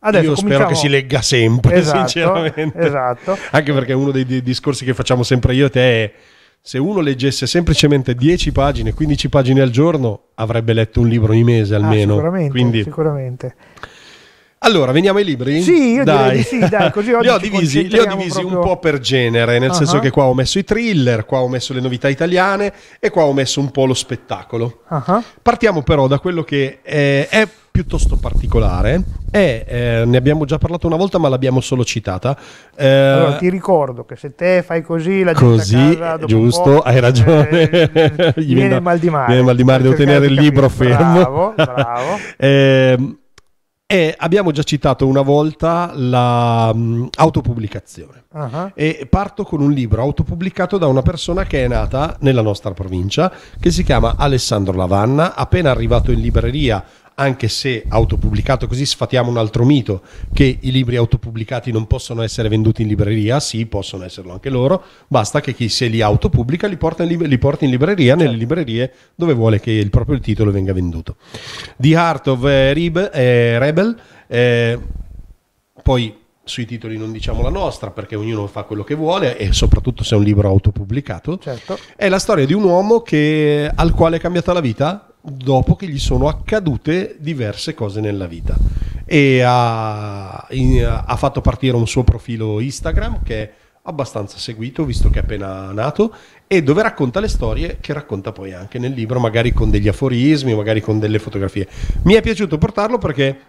Adesso, io cominciamo... spero che si legga sempre, esatto, sinceramente. Esatto. Anche perché uno dei discorsi che facciamo sempre io e te è se uno leggesse semplicemente 10 pagine, 15 pagine al giorno, avrebbe letto un libro ogni mese ah, almeno. Ah, sicuramente, Quindi... sicuramente. Allora, veniamo ai libri? Sì, io dai. direi di sì, dai, così oggi li ho divisi, li ho divisi proprio... un po' per genere, nel uh-huh. senso che qua ho messo i thriller, qua ho messo le novità italiane e qua ho messo un po' lo spettacolo. Uh-huh. Partiamo però da quello che è, eh, è piuttosto particolare e eh, ne abbiamo già parlato una volta ma l'abbiamo solo citata eh, allora, ti ricordo che se te fai così la così casa, giusto hai ragione eh, viene, il mal di mare viene il mal di mare devo tenere il libro fermo bravo bravo eh, e abbiamo già citato una volta l'autopubblicazione. La, um, uh-huh. E parto con un libro autopubblicato da una persona che è nata nella nostra provincia, che si chiama Alessandro Lavanna, appena arrivato in libreria anche se autopubblicato, così sfatiamo un altro mito, che i libri autopubblicati non possono essere venduti in libreria, sì, possono esserlo anche loro, basta che chi se li autopubblica li, li, li porti in, libreria, certo. nelle librerie dove vuole che il proprio titolo venga venduto. The Heart of eh, Rebe, eh, Rebel, eh, poi sui titoli non diciamo la nostra perché ognuno fa quello che vuole e soprattutto se è un libro autopubblicato. Certo. È la storia di un uomo che, al quale è cambiata la vita dopo che gli sono accadute diverse cose nella vita e ha, in, ha, fatto partire un suo profilo Instagram che è abbastanza seguito visto che è appena nato e dove racconta le storie che racconta poi anche nel libro magari con degli aforismi magari con delle fotografie mi è piaciuto portarlo perché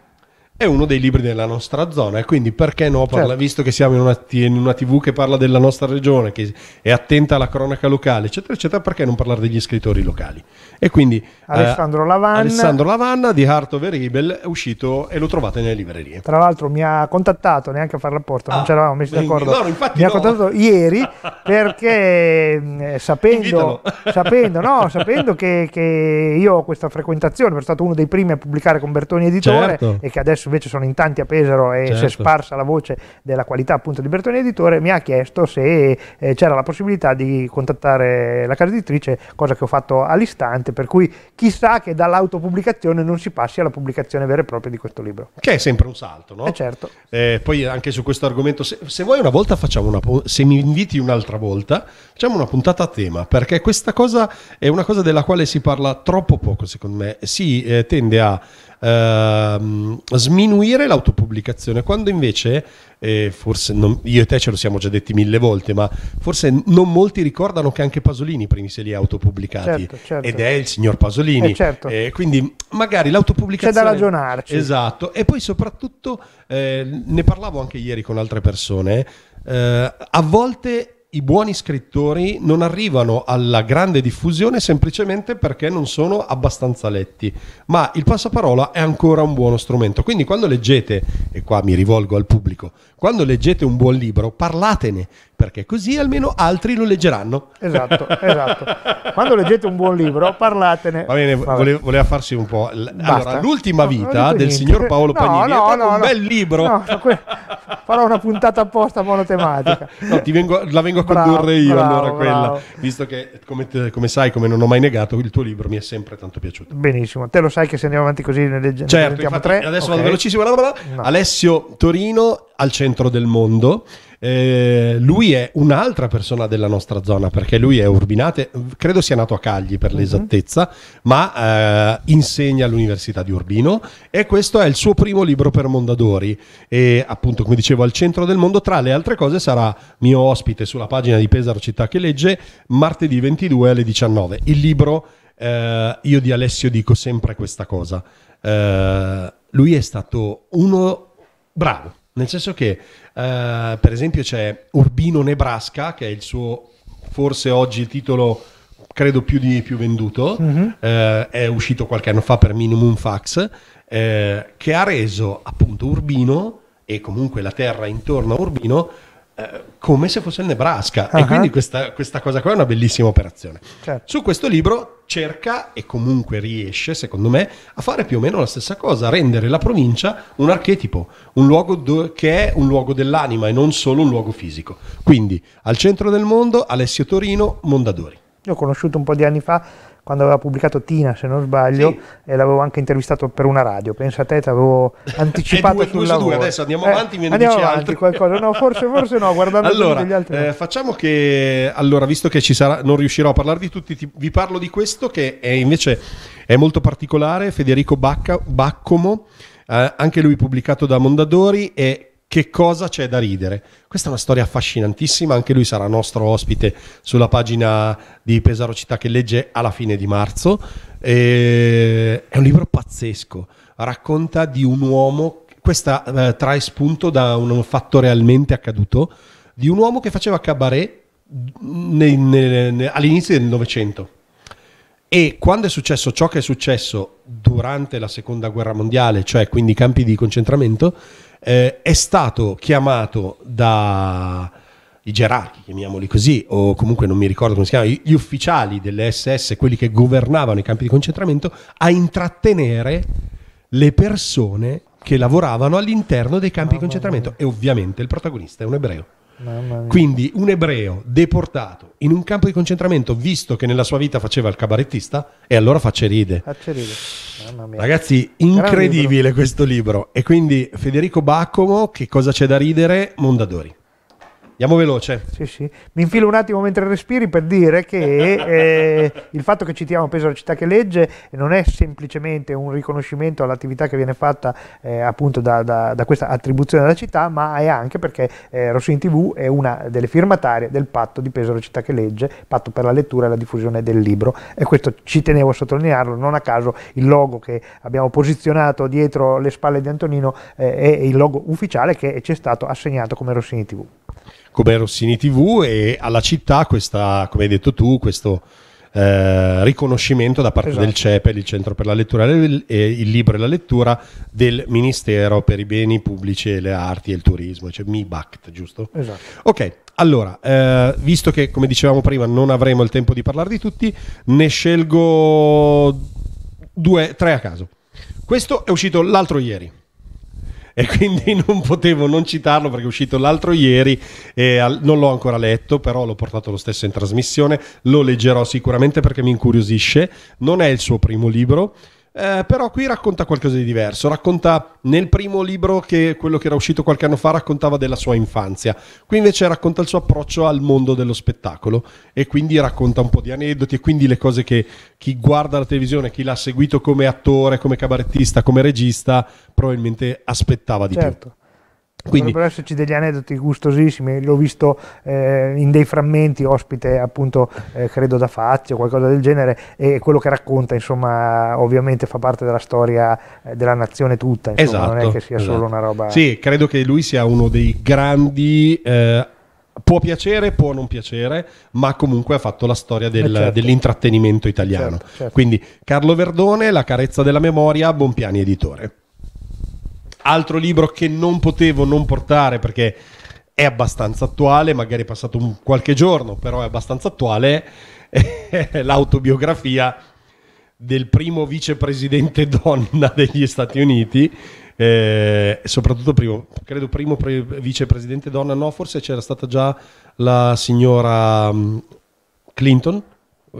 è uno dei libri della nostra zona e quindi perché no, parla, certo. visto che siamo in una, in una, tv che parla della nostra regione, che è attenta alla cronaca locale, eccetera, eccetera, perché non parlare degli scrittori locali? E quindi eh, Alessandro, eh, Lavanna, Alessandro Lavanna di Heart of Rebel è uscito e lo trovate nelle librerie. Tra l'altro mi ha contattato, neanche a far l'apporto ah, non c'eravamo messi d'accordo, no, mi no. ha contattato ieri perché mm, eh, sapendo, sapendo, no, sapendo che, che, io ho questa frequentazione, sono stato uno dei primi a pubblicare con Bertoni Editore certo. e che adesso invece sono in tanti a Pesaro e certo. si è certo. sparsa la voce della qualità appunto di Bertone Editore, mi ha chiesto se eh, c'era la possibilità di contattare la casa editrice, cosa che ho fatto all'istante, per cui chissà che dall'autopubblicazione non si passi alla pubblicazione vera e propria di questo libro. Che è sempre un salto, no? Eh certo. Eh, poi anche su questo argomento, se, se vuoi una volta facciamo una, se mi inviti un'altra volta, facciamo una puntata a tema, perché questa cosa è una cosa della quale si parla troppo poco, secondo me. Si eh, tende a Ehm, sminuire l'autopubblicazione, quando invece, eh, forse non, io e te ce lo siamo già detti mille volte, ma forse non molti ricordano che anche Pasolini i primi se li ha autopubblicati certo, certo. ed è il signor Pasolini. Eh, certo. eh, quindi magari l'autopubblicazione... C'è da ragionarci. Esatto, e poi soprattutto, eh, ne parlavo anche ieri con altre persone, eh, a volte i buoni scrittori non arrivano alla grande diffusione semplicemente perché non sono abbastanza letti, ma il passaparola è ancora un buono strumento. Quindi quando leggete, e qua mi rivolgo al pubblico, quando leggete un buon libro, parlatene, perché così almeno altri lo leggeranno. Esatto, esatto. Quando leggete un buon libro, parlatene. Va bene, Vabbè. voleva farsi un po'. Allora, l'ultima vita no, del signor Paolo no, Panini no, no, un bel libro. Que... farò una puntata apposta monotematica. no, vengo, la vengo a condurre bravo, io bravo, allora quella, bravo. visto che come, te, come, sai, come non ho mai negato, il tuo libro mi è sempre tanto piaciuto. Benissimo, te lo sai che se andiamo avanti così ne certo, leggiamo certo, tre. Adesso okay. vado velocissimo. Bla bla bla. Alessio Torino al centro del mondo eh, lui è un'altra persona della nostra zona perché lui è Urbinate, credo sia nato a Cagli per mhm. l'esattezza, mm-hmm. ma eh, insegna all'Università di Urbino e questo è il suo primo libro per Mondadori e appunto come dicevo al centro del mondo tra le altre cose sarà mio ospite sulla pagina di Pesaro Città che legge martedì 22 alle 19. Il libro eh, io di Alessio dico sempre questa cosa. Eh, lui è stato uno bravo, nel senso che eh, per esempio c'è Urbino Nebraska, che è il suo, forse oggi il titolo credo più, di, più venduto, mm-hmm. eh, è uscito qualche anno fa per Minimum Fax, eh, che ha reso appunto Urbino e comunque la terra intorno a Urbino eh, come se fosse il Nebraska. Uh-huh. E quindi questa, questa, cosa qua è una bellissima operazione. Certo. Su questo libro cerca e comunque riesce, secondo me, a fare più o meno la stessa cosa, rendere la provincia un archetipo, un luogo do- che è un luogo dell'anima e non solo un luogo fisico. Quindi al centro del mondo, Alessio Torino, Mondadori. Io ho conosciuto un po' di anni fa quando aveva pubblicato Tina, se non sbaglio, sì. e l'avevo anche intervistato per una radio. Pensa a te, ti avevo anticipato due, sul due lavoro. Due, adesso andiamo eh, avanti, me ne dici avanti, altri. qualcosa. No, forse, forse no, guardando allora, gli altri. Eh, facciamo che, allora, visto che ci sarà, non riuscirò a parlare di tutti, ti, vi parlo di questo che è invece è molto particolare, Federico Bacca, Baccomo, eh, anche lui pubblicato da Mondadori e che cosa c'è da ridere. Questa è una storia affascinantissima, anche lui sarà nostro ospite sulla pagina di Pesaro Città che legge alla fine di marzo. E... È un libro pazzesco, racconta di un uomo, questa eh, trae spunto da un fatto realmente accaduto, di un uomo che faceva cabaret ne, ne, ne, all'inizio del Novecento e quando è successo ciò che è successo durante la seconda guerra mondiale, cioè quindi i campi di concentramento, eh, è stato chiamato dai gerarchi, chiamiamoli così, o comunque non mi ricordo come si chiama, gli ufficiali delle SS, quelli che governavano i campi di concentramento, a intrattenere le persone che lavoravano all'interno dei campi oh, di concentramento. E ovviamente il protagonista è un ebreo. Quindi un ebreo deportato in un campo di concentramento, visto che nella sua vita faceva il cabarettista, e allora faccia ride. Facce ride. Ragazzi, incredibile libro. questo libro. E quindi Federico Baccomo, che cosa c'è da ridere? Mondadori. Andiamo veloce. Sì, sì. Mi infilo un attimo mentre respiri per dire che eh, il fatto che citiamo Pesaro Città che legge non è semplicemente un riconoscimento all'attività che viene fatta eh, appunto da, da, da, questa attribuzione alla città, ma è anche perché eh, Rossini TV è una delle firmatarie del patto di Pesaro Città che legge, patto per la lettura e la diffusione del libro. E questo ci tenevo a sottolinearlo, non a caso il logo che abbiamo posizionato dietro le spalle di Antonino eh, è il logo ufficiale che ci è stato assegnato come Rossini TV come Rossini TV e alla città questa, come hai detto tu, questo eh, riconoscimento da parte esatto. del CEPEL, il Centro per la Lettura e il Libro e la Lettura del Ministero per i Beni Pubblici e le Arti e il Turismo, cioè MIBACT, giusto? Esatto. Ok, allora, eh, visto che come dicevamo prima non avremo il tempo di parlare di tutti, ne scelgo due, tre a caso. Questo è uscito l'altro ieri e quindi non potevo non citarlo perché è uscito l'altro ieri e al- non l'ho ancora letto, però l'ho portato lo stesso in trasmissione, lo leggerò sicuramente perché mi incuriosisce, non è il suo primo libro, eh, però qui racconta qualcosa di diverso. Racconta nel primo libro, che quello che era uscito qualche anno fa, raccontava della sua infanzia. Qui invece racconta il suo approccio al mondo dello spettacolo e quindi racconta un po' di aneddoti e quindi le cose che chi guarda la televisione, chi l'ha seguito come attore, come cabarettista, come regista, probabilmente aspettava di certo. più. Quindi, Dovrebbero esserci degli aneddoti gustosissimi, l'ho visto eh, in dei frammenti ospite appunto eh, credo da Fazio o qualcosa del genere e quello che racconta insomma ovviamente fa parte della storia eh, della nazione tutta, insomma, esatto, non è esatto, che sia esatto. solo una roba... Sì, credo che lui sia uno dei grandi eh, può piacere, può non piacere, ma comunque ha fatto la storia del, eh, certo. dell'intrattenimento italiano. Certo, certo. Quindi Carlo Verdone, La carezza della memoria, Bompiani editore. Altro libro che non potevo non portare perché è abbastanza attuale, magari è passato un, qualche giorno, però è abbastanza attuale, è l'autobiografia del primo vicepresidente donna degli Stati Uniti, eh, soprattutto primo, credo primo pre- vicepresidente donna, no, forse c'era stata già la signora mm, Clinton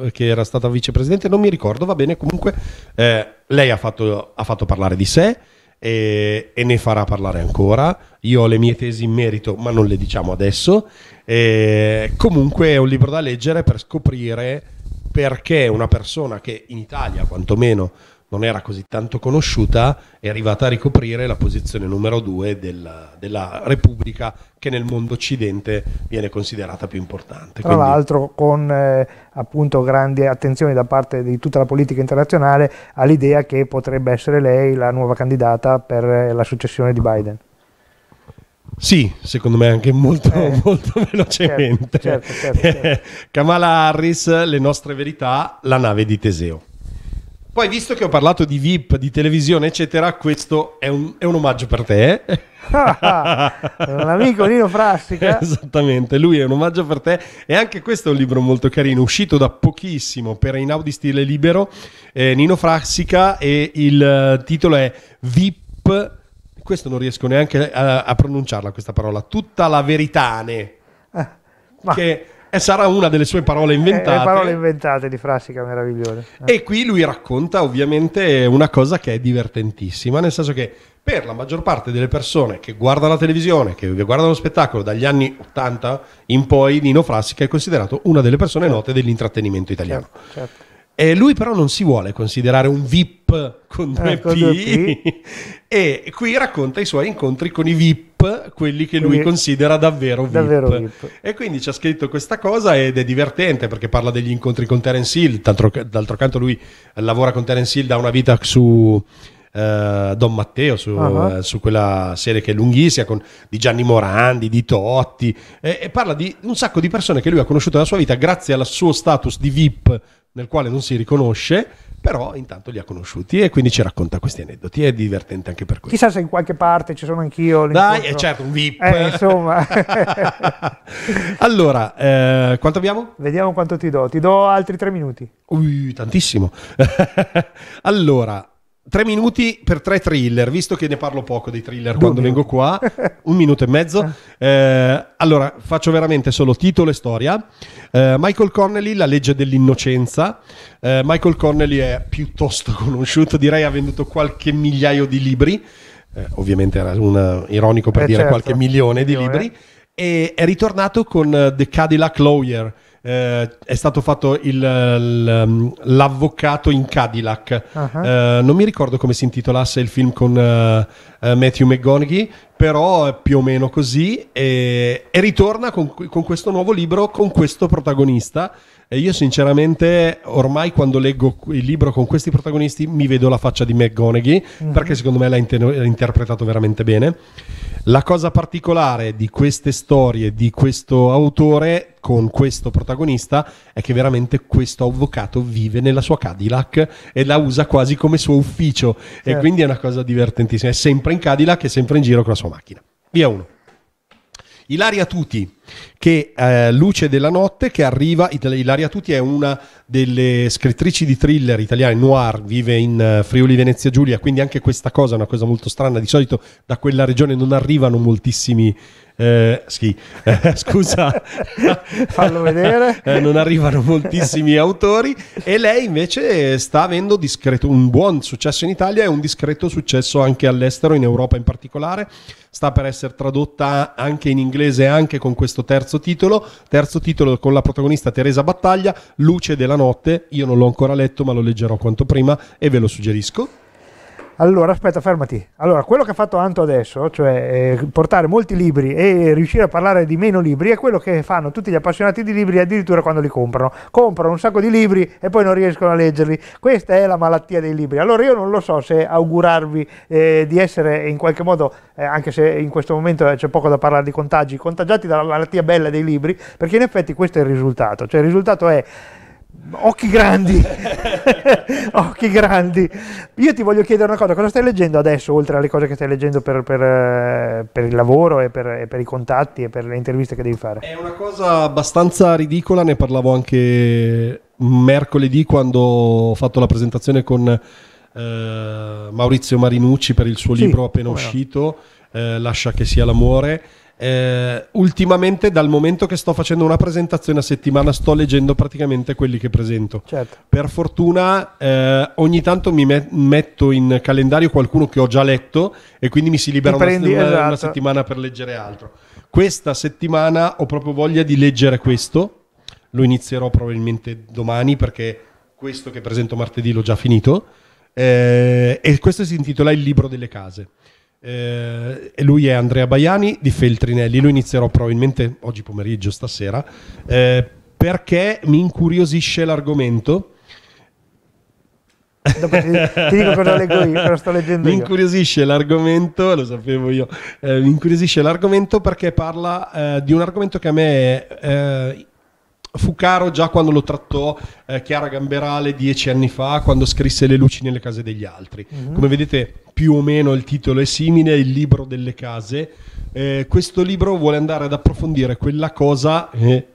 eh, che era stata vicepresidente, non mi ricordo, va bene, comunque eh, lei ha fatto, ha fatto parlare di sé, e, e, ne farà parlare ancora. Io ho le mie tesi in merito, ma non le diciamo adesso. E comunque è un libro da leggere per scoprire perché una persona che in Italia quantomeno non era così tanto conosciuta, è arrivata a ricoprire la posizione numero due della, della Repubblica che nel mondo occidente viene considerata più importante. Tra Quindi... l'altro con eh, appunto grande attenzione da parte di tutta la politica internazionale all'idea che potrebbe essere lei la nuova candidata per eh, la successione di Biden. Sì, secondo me anche molto, eh, molto velocemente. Certo, certo, certo, certo. Kamala Harris, Le nostre verità, la nave di Teseo. Poi, visto che ho parlato di VIP, di televisione, eccetera, questo è un, è un omaggio per te. Eh? amico Nino Frassica. Esattamente, lui è un omaggio per te. E anche questo è un libro molto carino, uscito da pochissimo per Inaudi Stile Libero, eh, Nino Frassica, e il eh, titolo è VIP. Questo non riesco neanche a, eh, a pronunciarla questa parola. Tutta la veritane. Ah, ma... Che e eh, sarà una delle sue parole eh, inventate. Le parole inventate di Frassica, meravigliosa. E qui lui racconta ovviamente una cosa che è divertentissima, nel senso che per la maggior parte delle persone che guardano la televisione, che guardano lo spettacolo dagli anni 80 in poi, Nino Frassica è considerato una delle persone note dell'intrattenimento italiano. Certo, certo. E lui però non si vuole considerare un VIP con due, eh, P, con due P. e qui racconta i suoi incontri con i VIP, quelli che lui considera davvero VIP. davvero VIP. E quindi ci ha scritto questa cosa ed è divertente perché parla degli incontri con Terence Hill, d'altro, d'altro canto lui lavora con Terence Hill da una vita su eh, Don Matteo su, uh-huh. su, quella serie che è lunghissima con, di Gianni Morandi, di Totti eh, e parla di un sacco di persone che lui ha conosciuto nella sua vita grazie al suo status di VIP nel quale non si riconosce però intanto li ha conosciuti e quindi ci racconta questi aneddoti. È divertente anche per questo. Chissà se in qualche parte ci sono anch'io. Dai, è eh, certo, un VIP. Eh, insomma. allora, eh, quanto abbiamo? Vediamo quanto ti do. Ti do altri tre minuti. Ui, tantissimo. allora, Tre minuti per tre thriller, visto che ne parlo poco dei thriller Dove? quando vengo qua, un minuto e mezzo. Ah. Eh, allora, faccio veramente solo titolo e storia. Eh, Michael Connelly, La legge dell'innocenza. Eh, Michael Connelly è piuttosto conosciuto, direi ha venduto qualche migliaio di libri. Eh, ovviamente era un eh, ironico per eh, dire certo. qualche milione di libri. E è ritornato con The Cadillac Lawyer eh, è stato fatto il, l, um, l'avvocato in Cadillac. Uh-huh. Eh, non mi ricordo come si intitolasse il film con uh, Matthew McGonaghy, però è più o meno così. E, e ritorna con, con, questo nuovo libro, con questo protagonista. E io sinceramente ormai quando leggo il libro con questi protagonisti mi vedo la faccia di McGonaghy, uh-huh. Mm-hmm. perché secondo me l'ha, inter- l'ha interpretato veramente bene. La cosa particolare di queste storie di questo autore con questo protagonista è che veramente questo avvocato vive nella sua Cadillac e la usa quasi come suo ufficio certo. e quindi è una cosa divertentissima. È sempre in Cadillac e sempre in giro con la sua macchina. Via uno. Ilaria Tuti che eh, Luce della notte che arriva, Ilaria Tutti è una delle scrittrici di thriller italiane, noir, vive in eh, Friuli Venezia Giulia, quindi anche questa cosa è una cosa molto strana, di solito da quella regione non arrivano moltissimi eh, sì, eh, scusa, fallo vedere. Eh, non arrivano moltissimi autori e lei invece sta avendo discreto, un buon successo in Italia e un discreto successo anche all'estero, in Europa in particolare. Sta per essere tradotta anche in inglese, anche con questo questo terzo titolo, terzo titolo con la protagonista Teresa Battaglia, Luce della notte, io non l'ho ancora letto ma lo leggerò quanto prima e ve lo suggerisco. Allora, aspetta, fermati. Allora, quello che ha fatto Anto adesso, cioè eh, portare molti libri e riuscire a parlare di meno libri, è quello che fanno tutti gli appassionati di libri addirittura quando li comprano. Comprano un sacco di libri e poi non riescono a leggerli. Questa è la malattia dei libri. Allora io non lo so se augurarvi eh, di essere in qualche modo, eh, anche se in questo momento eh, c'è poco da parlare di contagi, contagiati dalla malattia bella dei libri, perché in effetti questo è il risultato. Cioè il risultato è Occhi grandi, occhi grandi. Io ti voglio chiedere una cosa, cosa stai leggendo adesso, oltre alle cose che stai leggendo per, per, eh, per il lavoro e per, e per, i contatti e per le interviste che devi fare? È una cosa abbastanza ridicola, ne parlavo anche mercoledì quando ho fatto la presentazione con eh, Maurizio Marinucci per il suo sì, libro appena uscito, eh, Lascia che sia l'amore. Eh, ultimamente, dal momento che sto facendo una presentazione a settimana, sto leggendo praticamente quelli che presento. Certo. Per fortuna, eh, ogni tanto mi met- metto in calendario qualcuno che ho già letto e quindi mi si libera una, prendi, una, esatto. una settimana per leggere altro. Questa settimana ho proprio voglia di leggere questo. Lo inizierò probabilmente domani perché questo che presento martedì l'ho già finito. Eh, e questo si intitola Il libro delle case. Eh, lui è Andrea Baiani di Feltrinelli. Lo inizierò probabilmente oggi pomeriggio, stasera, eh, perché mi incuriosisce l'argomento. Dopo ti, ti dico cosa leggo io, cosa sto leggendo. Mi incuriosisce io. l'argomento, lo sapevo io. Eh, mi incuriosisce l'argomento perché parla eh, di un argomento che a me è, eh, fu caro già quando lo trattò eh, Chiara Gamberale dieci anni fa, quando scrisse Le luci nelle case degli altri. Mm-hmm. Come vedete, più o meno il titolo è simile, il libro delle case. Eh, questo libro vuole andare ad approfondire quella cosa, eh,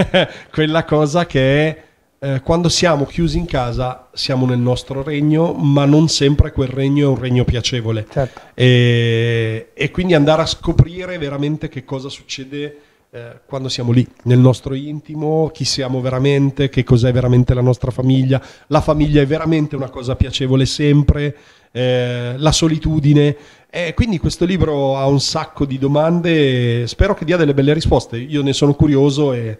quella cosa che è eh, quando siamo chiusi in casa siamo nel nostro regno, ma non sempre quel regno è un regno piacevole. Certo. E, e quindi andare a scoprire veramente che cosa succede eh, quando siamo lì, nel nostro intimo, chi siamo veramente, che cos'è veramente la nostra famiglia. La famiglia è veramente una cosa piacevole sempre, eh, la solitudine. Eh, quindi questo libro ha un sacco di domande e spero che dia delle belle risposte. Io ne sono curioso e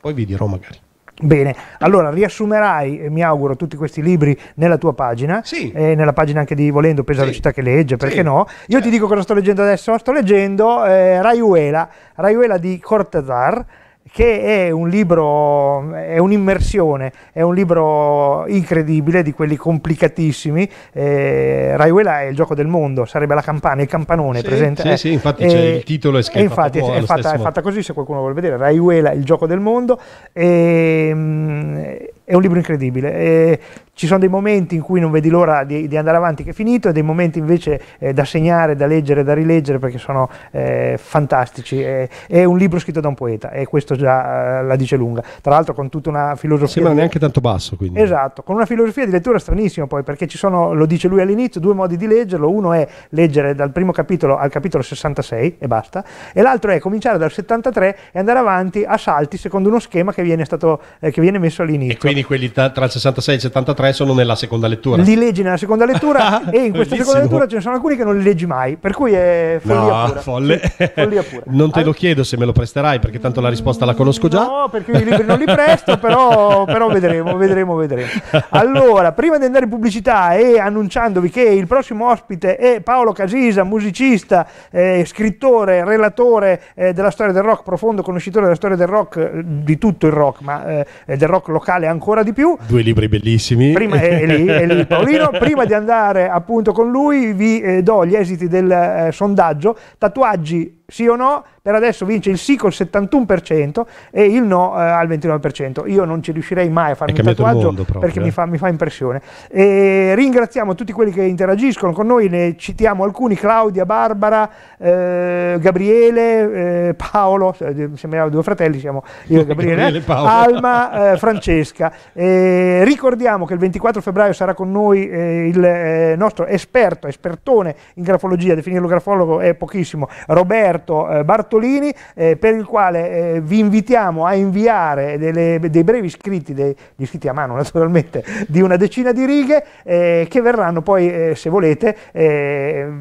poi vi dirò magari. Bene, allora riassumerai, eh, mi auguro, tutti questi libri nella tua pagina, sì. eh, nella pagina anche di Volendo, Pesa sì. la città che legge, perché sì. no? Io certo. ti dico cosa sto leggendo adesso, sto leggendo eh, Raiuela, Raiuela di Cortazar, che è un libro, è un'immersione, è un libro incredibile, di quelli complicatissimi. Eh, Raiuela è il gioco del mondo, sarebbe la campana, il campanone sì, presente. Sì, eh, sì, infatti eh, il titolo è scritto. Eh, infatti è, fatta, è fatta così, se qualcuno vuole vedere, Raiuela, il gioco del mondo. E, ehm, è un libro incredibile. Eh, ci sono dei momenti in cui non vedi l'ora di, di, andare avanti che è finito e dei momenti invece eh, da segnare, da leggere, da rileggere perché sono eh, fantastici. è un libro scritto da un poeta e questo già eh, la dice lunga. Tra l'altro con tutta una filosofia... Sembra neanche tanto basso quindi. Esatto, con una filosofia di lettura stranissima poi perché ci sono, lo dice lui all'inizio, due modi di leggerlo. Uno è leggere dal primo capitolo al capitolo 66 e basta e l'altro è cominciare dal 73 e andare avanti a salti secondo uno schema che viene, stato, eh, che viene messo all'inizio quindi quelli tra, tra il 66 e il 73 sono nella seconda lettura. Li leggi nella seconda lettura e in questa seconda lettura ce ne sono alcuni che non li leggi mai, per cui è follia no, pura. Folle. Sì, follia pura. Non te lo chiedo se me lo presterai perché tanto la risposta la conosco già. No, perché i libri non li presto, però, però vedremo, vedremo, vedremo. Allora, prima di andare in pubblicità e annunciandovi che il prossimo ospite è Paolo Casisa, musicista, eh, scrittore, relatore eh, della storia del rock, profondo conoscitore della storia del rock, eh, di tutto il rock, ma eh, del rock locale anche ancora di più. Due libri bellissimi. Prima, è, lì, è lì Paolino. Prima di andare appunto con lui vi eh, do gli esiti del eh, sondaggio. Tatuaggi sì o no, per adesso vince il sì col 71% e il no eh, al 29%. Io non ci riuscirei mai a fare un tatuaggio perché mi, eh. fa, mi, fa, impressione. E ringraziamo tutti quelli che interagiscono con noi, ne citiamo alcuni, Claudia, Barbara, eh, Gabriele, eh, Paolo, sembrava due fratelli, siamo io e Gabriele, Gabriele Alma, eh, Francesca. E ricordiamo che il 24 febbraio sarà con noi il nostro esperto, espertone in grafologia, definirlo grafologo è pochissimo, Roberto Roberto eh, Bartolini, eh, per il quale eh, vi invitiamo a inviare delle, dei brevi scritti, degli scritti a mano naturalmente, di una decina di righe, che verranno poi, se volete,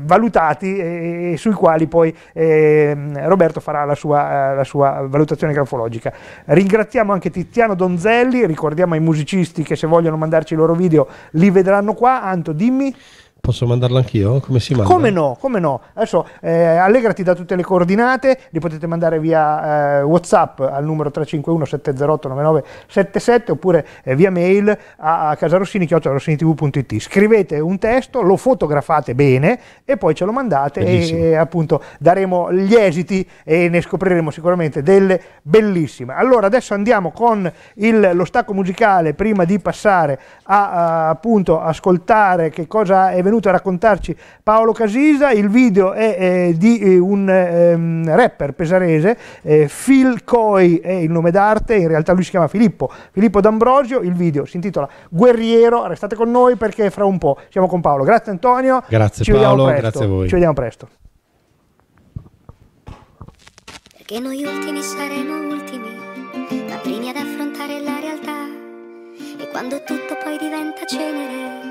valutati e sui quali poi ehm, Roberto farà la sua, la sua valutazione grafologica. Ringraziamo anche Tiziano Donzelli, ricordiamo ai musicisti che se vogliono mandarci i loro video li vedranno qua. Anto, dimmi. Posso mandarlo anch'io? Come si manda? Come no, come no. Adesso eh, Allegra ti tutte le coordinate, li potete mandare via eh, Whatsapp al numero 351 708 9977 oppure eh, via mail a, a casarossini.it. Scrivete un testo, lo fotografate bene e poi ce lo mandate e, e, appunto daremo gli esiti e ne scopriremo sicuramente delle bellissime. Allora adesso andiamo con il, lo stacco musicale prima di passare a, a appunto ascoltare che cosa è venuto venuto a raccontarci Paolo Casisa, il video è eh, di eh, un ehm, rapper pesarese, eh, Phil Coy è il nome d'arte, in realtà lui si chiama Filippo, Filippo D'Ambrosio, il video si intitola Guerriero, restate con noi perché fra un po' siamo con Paolo. Grazie Antonio, grazie ci Paolo, grazie a voi. Ci vediamo presto. Perché noi ultimi saremo ultimi, ma primi ad affrontare la realtà. E quando tutto poi diventa cenere,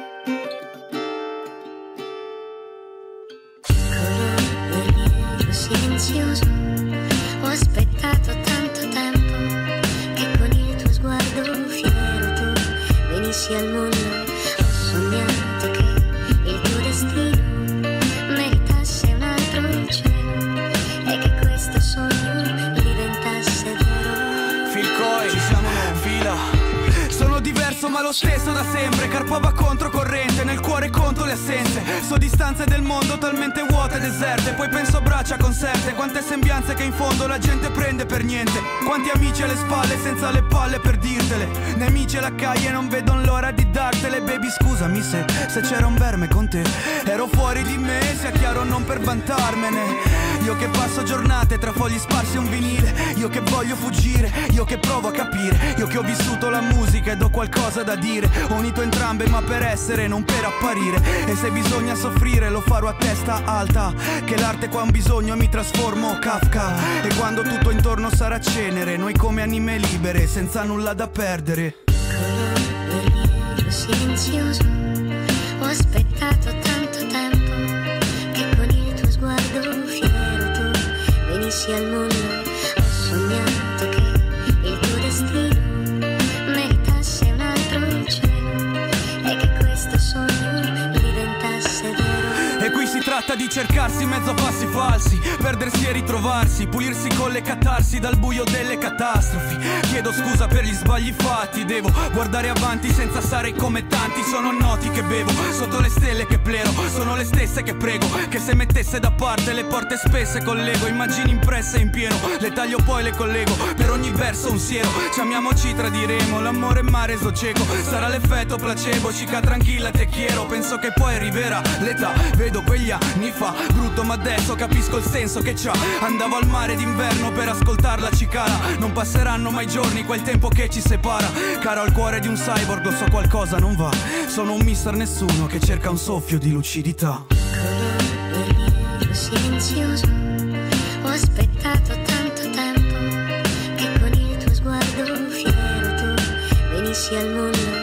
silenzioso. Ho aspettato tanto tempo che con il tuo sguardo fiero tu venissi al mondo. ma lo stesso da sempre Carpava controcorrente, nel cuore conto le assenze So distanze del mondo talmente vuote e deserte Poi penso a braccia conserte Quante sembianze che in fondo la gente prende per niente Quanti amici alle spalle senza le palle per dirtele Nemici alla caglia e non vedo l'ora di dartele Baby scusami se, se c'era un verme con te Ero fuori di me, sia chiaro non per vantarmene io che passo giornate tra fogli sparsi e un vinile Io che voglio fuggire, io che provo a capire Io che ho vissuto la musica ed ho qualcosa da dire Ho unito entrambe ma per essere, non per apparire E se bisogna soffrire lo farò a testa alta Che l'arte qua ha un bisogno e mi trasformo Kafka E quando tutto intorno sarà cenere Noi come anime libere, senza nulla da perdere Colore silenzioso Ho aspettato tanto hacia el mundo a soñar. Si tratta di cercarsi mezzo passi falsi, perdersi e ritrovarsi, pulirsi con le catarsi dal buio delle catastrofi. Chiedo scusa per gli sbagli fatti, devo guardare avanti senza stare come tanti. Sono noti che bevo, sotto le stelle che plero, sono le stesse che prego, che se mettesse da parte le porte spesse collego, immagini impresse in pieno, le taglio poi le collego, per ogni verso un siero. Ci amiamoci, tradiremo, l'amore m'ha reso cieco, sarà l'effetto placebo, cica tranquilla te chiedo, penso che poi arriverà l'età, vedo quegli via Mi fa brutto ma adesso capisco il senso che c'ha Andavo al mare d'inverno per la cicala Non passeranno mai giorni quel tempo che ci separa Caro al cuore di un cyborg lo so qualcosa non va Sono un mister nessuno che cerca un soffio di lucidità silenzioso Ho aspettato tanto tempo Che con il tuo sguardo fiero tu venissi al mondo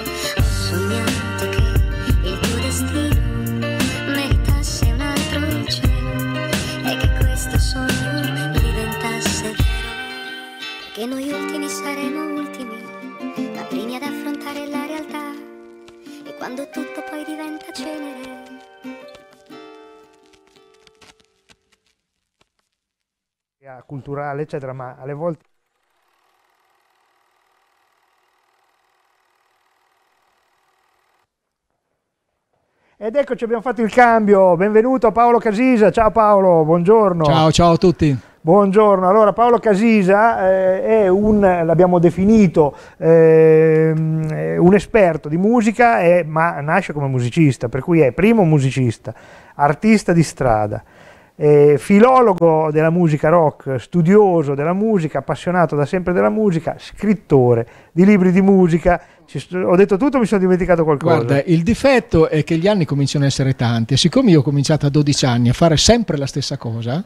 che noi ultimi saremo ultimi, ma primi ad affrontare la realtà e quando tutto poi diventa cenere. culturale eccetera ma alle volte Ed eccoci, abbiamo fatto il cambio. Benvenuto Paolo Casisa. Ciao Paolo, buongiorno. Ciao, ciao a tutti. Buongiorno, allora Paolo Casisa eh, è un, l'abbiamo definito, ehm, eh, un esperto di musica, è, eh, ma nasce come musicista, per cui è primo musicista, artista di strada, eh, filologo della musica rock, studioso della musica, appassionato da sempre della musica, scrittore di libri di musica, ho detto tutto, o mi sono dimenticato qualcosa. Guarda, il difetto è che gli anni cominciano a essere tanti e siccome io ho cominciato a 12 anni a fare sempre la stessa cosa,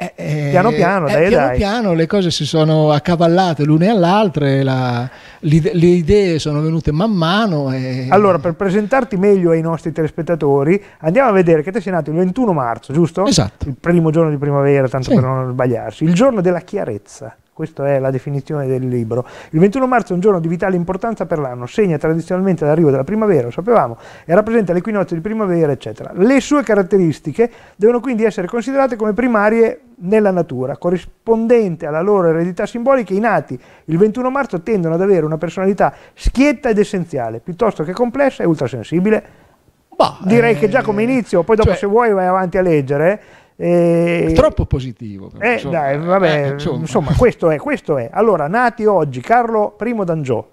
eh, piano eh, piano, eh, dai, piano, dai. piano le cose si sono accavallate l'une all'altra, la, le, le, idee sono venute man mano. E... Allora, per presentarti meglio ai nostri telespettatori, andiamo a vedere che te sei nato il 21 marzo, giusto? Esatto. Il primo giorno di primavera, tanto sì. per non sbagliarsi, il giorno della chiarezza. Questa è la definizione del libro. Il 21 marzo è un giorno di vitale importanza per l'anno, segna tradizionalmente l'arrivo della primavera, lo sapevamo, e rappresenta l'equinozio di primavera, eccetera. Le sue caratteristiche devono quindi essere considerate come primarie nella natura, corrispondente alla loro eredità simbolica, i nati il 21 marzo tendono ad avere una personalità schietta ed essenziale, piuttosto che complessa e ultrasensibile. Bah, Direi eh, che già come inizio, poi dopo cioè, se vuoi vai avanti a leggere, eh, Troppo positivo. Eh, insomma, dai, vabbè, eh, insomma. insomma questo, è, questo è. Allora, nati oggi Carlo Primo d'Angiò,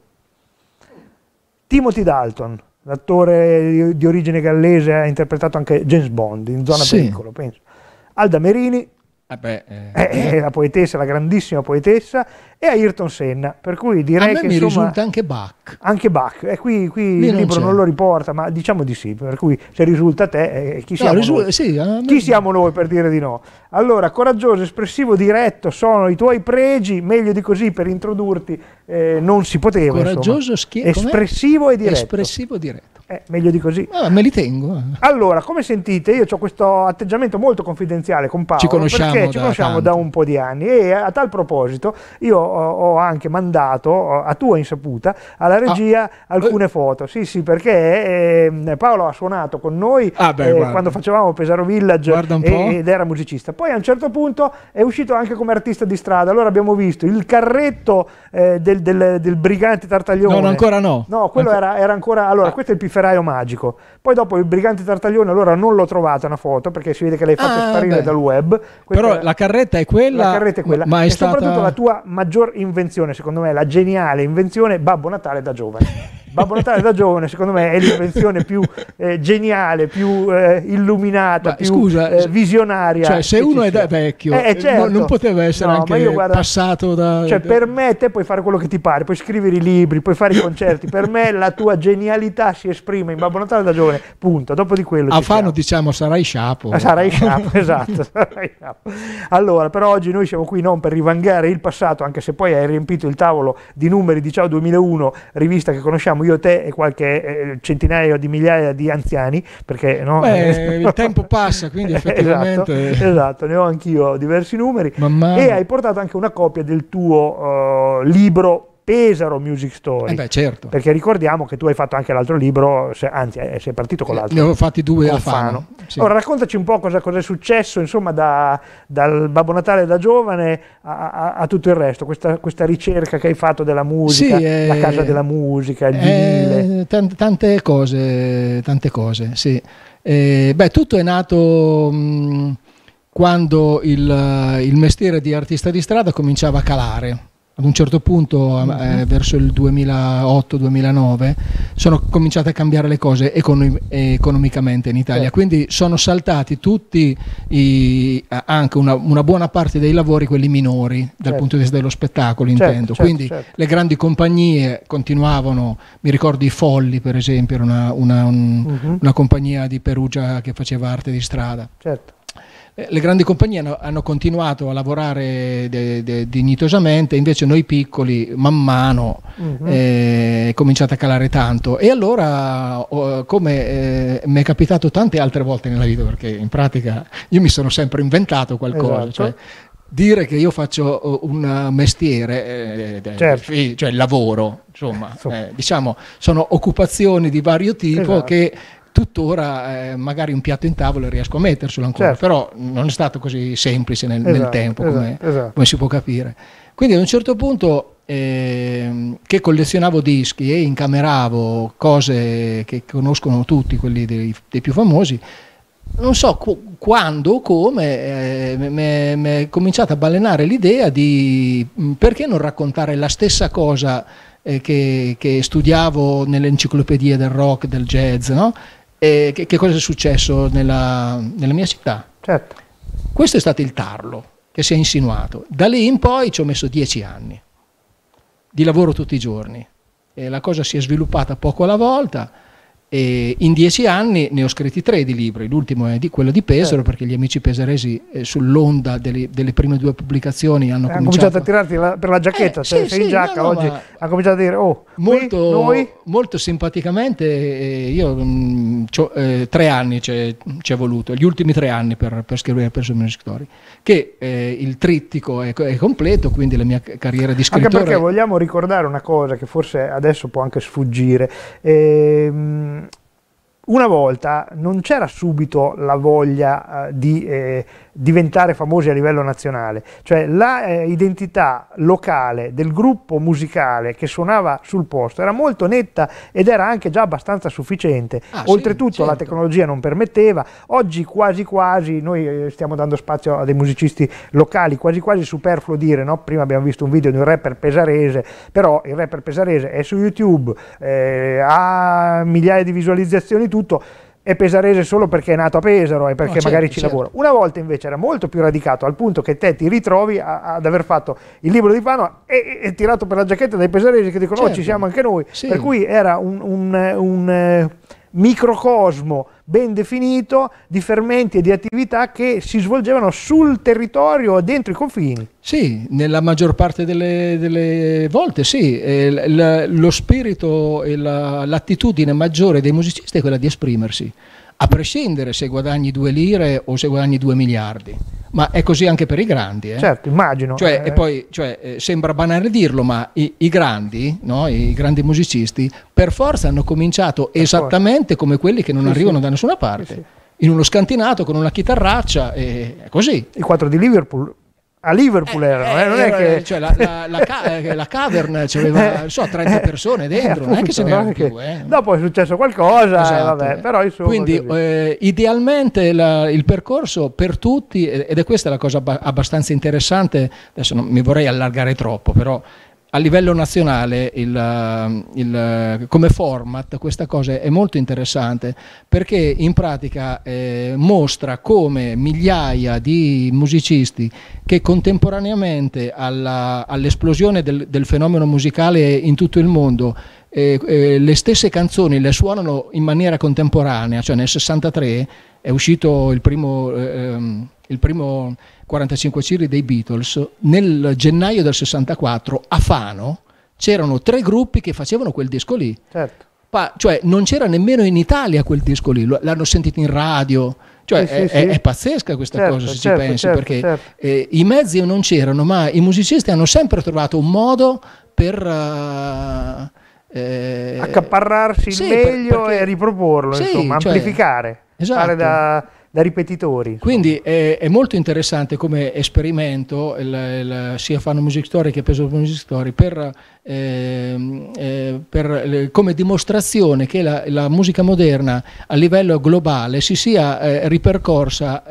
Timothy Dalton, l'attore di origine gallese, ha interpretato anche James Bond in Zona sì. Pericolo, penso. Alda Merini, eh beh, eh. Eh, eh. È la poetessa, la grandissima poetessa, e a Ayrton Senna, per cui direi che mi insomma, risulta anche Bach. Anche Bach, e qui, qui il non libro c'è. non lo riporta, ma diciamo di sì, per cui se risulta a te, eh, chi, no, siamo risu- sì, chi, siamo noi? per dire di no? Allora, coraggioso, espressivo, diretto sono i tuoi pregi, meglio di così per introdurti eh, non si poteva. Coraggioso, schietto. Espressivo e diretto. Espressivo e diretto. Eh, meglio di così. Ah, me li tengo. Eh. Allora, come sentite, io ho questo atteggiamento molto confidenziale con Paolo. Ci conosciamo, perché da, ci conosciamo da, un po' di anni e a, tal proposito io ho, anche mandato, a tua insaputa, alla ah, regia ah, alcune eh. foto. Sì, sì, perché eh, Paolo ha suonato con noi ah, beh, eh, quando facevamo Pesaro Village ed era musicista. Poi poi a un certo punto è uscito anche come artista di strada. Allora abbiamo visto il carretto eh, del, del, del, brigante Tartaglione. No, ancora no. No, quello Anc era, era, ancora... Allora, ah. questo è il pifferaio magico. Poi dopo il brigante Tartaglione, allora non l'ho trovata una foto perché si vede che l'hai fatto ah, sparire beh. dal web. Questa Però la carretta è quella. La carretta è quella. Ma è e stata... soprattutto la tua maggior invenzione, secondo me, la geniale invenzione Babbo Natale da giovane. Babbo Natale da giovane, secondo me, è l'invenzione più eh, geniale, più eh, illuminata, ma, più scusa, eh, visionaria. Cioè, se uno è da vecchio, eh, eh, certo. non poteva essere no, anche io, guarda, passato da... Cioè, per me te puoi fare quello che ti pare, puoi scrivere i libri, puoi fare i concerti. per me la tua genialità si esprime in Babbo Natale da giovane, punto. Dopo di quello... A Fano diciamo sarai sciapo. Ah, sarai sciapo, esatto. Sarai sciapo. Allora, però oggi noi siamo qui non per rivangare il passato, anche se poi hai riempito il tavolo di numeri di Ciao 2001, rivista che conosciamo io te e qualche eh, centinaio di migliaia di anziani, perché no? Beh, il tempo passa, quindi esatto, effettivamente... esatto, esatto, ne ho anch'io diversi numeri. E hai portato anche una copia del tuo uh, libro Pesaro Music Story. Eh beh, certo. Perché ricordiamo che tu hai fatto anche l'altro libro, se, anzi eh, sei partito con eh, l'altro. Ne ho fatti due a Fano. Sì. Allora raccontaci un po' cosa, cosa è successo insomma da, dal Babbo Natale da giovane a, a, a tutto il resto, questa, questa, ricerca che hai fatto della musica, sì, eh, la casa della musica, il eh, vinile. Tante, tante cose, tante cose, sì. beh, tutto è nato... Mh, mm, quando il, il mestiere di artista di strada cominciava a calare, ad un certo punto, eh, mm-hmm. eh verso il 2008-2009, sono cominciate a cambiare le cose econo- economicamente in Italia. Sì. Certo. Quindi sono saltati tutti, i, anche una, una, buona parte dei lavori, quelli minori, dal certo. punto di vista dello spettacolo, certo, intendo. Certo, Quindi certo. le grandi compagnie continuavano, mi ricordo i Folli, per esempio, era una, una, un, uh-huh. una compagnia di Perugia che faceva arte di strada. Certo. Eh, le grandi compagnie hanno, hanno continuato a lavorare de, de, dignitosamente, invece noi piccoli man mano uh-huh. eh, è cominciato a calare tanto. E allora, oh, come eh, mi è capitato tante altre volte nella vita, perché in pratica io mi sono sempre inventato qualcosa, esatto. cioè, dire che io faccio oh, un mestiere, eh, eh, eh certo. cioè il lavoro, insomma, eh, diciamo, sono occupazioni di vario tipo esatto. che tuttora eh, magari un piatto in tavola riesco a metterselo ancora, certo. però non è stato così semplice nel, esatto, nel tempo esatto, come, esatto. come, si può capire. Quindi ad un certo punto eh, che collezionavo dischi e incameravo cose che conoscono tutti, quelli dei, dei più famosi, non so qu- quando o come eh, mi è cominciata a balenare l'idea di mm, perché non raccontare la stessa cosa eh, che, che, studiavo nelle enciclopedie del rock, del jazz, no? E eh, che, che, cosa è successo nella, nella mia città? Certo. Questo è stato il tarlo che si è insinuato. Da lì in poi ci ho messo dieci anni di lavoro tutti i giorni. E la cosa si è sviluppata poco alla volta e in dieci anni ne ho scritti tre di libri, l'ultimo è di, quello di certo. Pesaro eh. perché gli amici pesaresi eh, sull'onda delle, delle, prime due pubblicazioni hanno, hanno cominciato, cominciato, a tirarti la, per la giacchetta, eh, cioè, sì, sei sì, in giacca no, no, oggi, ha cominciato a dire oh, molto, qui, noi... molto simpaticamente eh, io mh, mm, eh, tre anni ci è voluto, gli ultimi tre anni per, per scrivere Personal Story, che eh, il trittico è, è, completo, quindi la mia carriera di scrittore... Anche perché vogliamo ricordare una cosa che forse adesso può anche sfuggire. Ehm, una volta non c'era subito la voglia eh, di eh, diventare famosi a livello nazionale, cioè l'identità eh, locale del gruppo musicale che suonava sul posto era molto netta ed era anche già abbastanza sufficiente, ah, oltretutto sì, certo. la tecnologia non permetteva, oggi quasi quasi noi eh, stiamo dando spazio a dei musicisti locali, quasi quasi superfluo dire, no? prima abbiamo visto un video di un rapper pesarese, però il rapper pesarese è su YouTube, eh, ha migliaia di visualizzazioni tutto, è pesarese solo perché è nato a Pesaro e perché no, certo, magari ci certo. lavora. Una volta invece era molto più radicato al punto che te ti ritrovi a, ad aver fatto il libro di Fano e, e, tirato per la giacchetta dai pesaresi che dicono certo. oh ci certo. siamo anche noi. Sì. Per cui era un, un, un eh, microcosmo ben definito di fermenti e di attività che si svolgevano sul territorio o dentro i confini. Sì, nella maggior parte delle, delle volte sì, eh, lo spirito e l'attitudine maggiore dei musicisti è quella di esprimersi a prescindere se guadagni due lire o se guadagni due miliardi. Ma è così anche per i grandi. Eh? Certo, immagino. Cioè, eh. poi, cioè, eh, sembra banale dirlo, ma i, i grandi, no? i grandi musicisti, per forza hanno cominciato per esattamente forza. come quelli che non sì, arrivano sì. da nessuna parte. Sì, in uno scantinato con una chitarraccia e così. I quattro di Liverpool a Liverpool eh, erano, eh, eh non è eh, che... Cioè la, la, la, eh, la cavern c'aveva, non so, 30 persone dentro, appunto, non è che ce ne erano più. Dopo è successo qualcosa, esatto, vabbè, però insomma... Quindi idealmente il percorso per tutti, ed è questa la cosa abbastanza interessante, adesso non mi vorrei allargare troppo, però a livello nazionale il, eh, il, eh, come format questa cosa è molto interessante perché in pratica eh, mostra come migliaia di musicisti che contemporaneamente all'esplosione all del, del fenomeno musicale in tutto il mondo eh, eh, le stesse canzoni le suonano in maniera contemporanea, cioè nel 63 è uscito il primo, eh, ehm, il primo 45 giri dei Beatles, nel gennaio del 64 a Fano c'erano tre gruppi che facevano quel disco lì. Certo. Pa- cioè non c'era nemmeno in Italia quel disco lì, l'hanno sentito in radio. Cioè, sì, è, sì, è, sì. è, pazzesca questa certo, cosa se certo, ci pensi, certo, perché certo. eh, i mezzi non c'erano, ma i musicisti hanno sempre trovato un modo per... Uh, eh, accaparrarsi il meglio per, perché, e riproporlo, insomma, cioè, amplificare. Esatto. Fare da da ripetitori. Quindi è, è, molto interessante come esperimento il, il, sia Fanno Music Story che Peso Music Story per, eh, eh, per, come dimostrazione che la, la, musica moderna a livello globale si sia eh, ripercorsa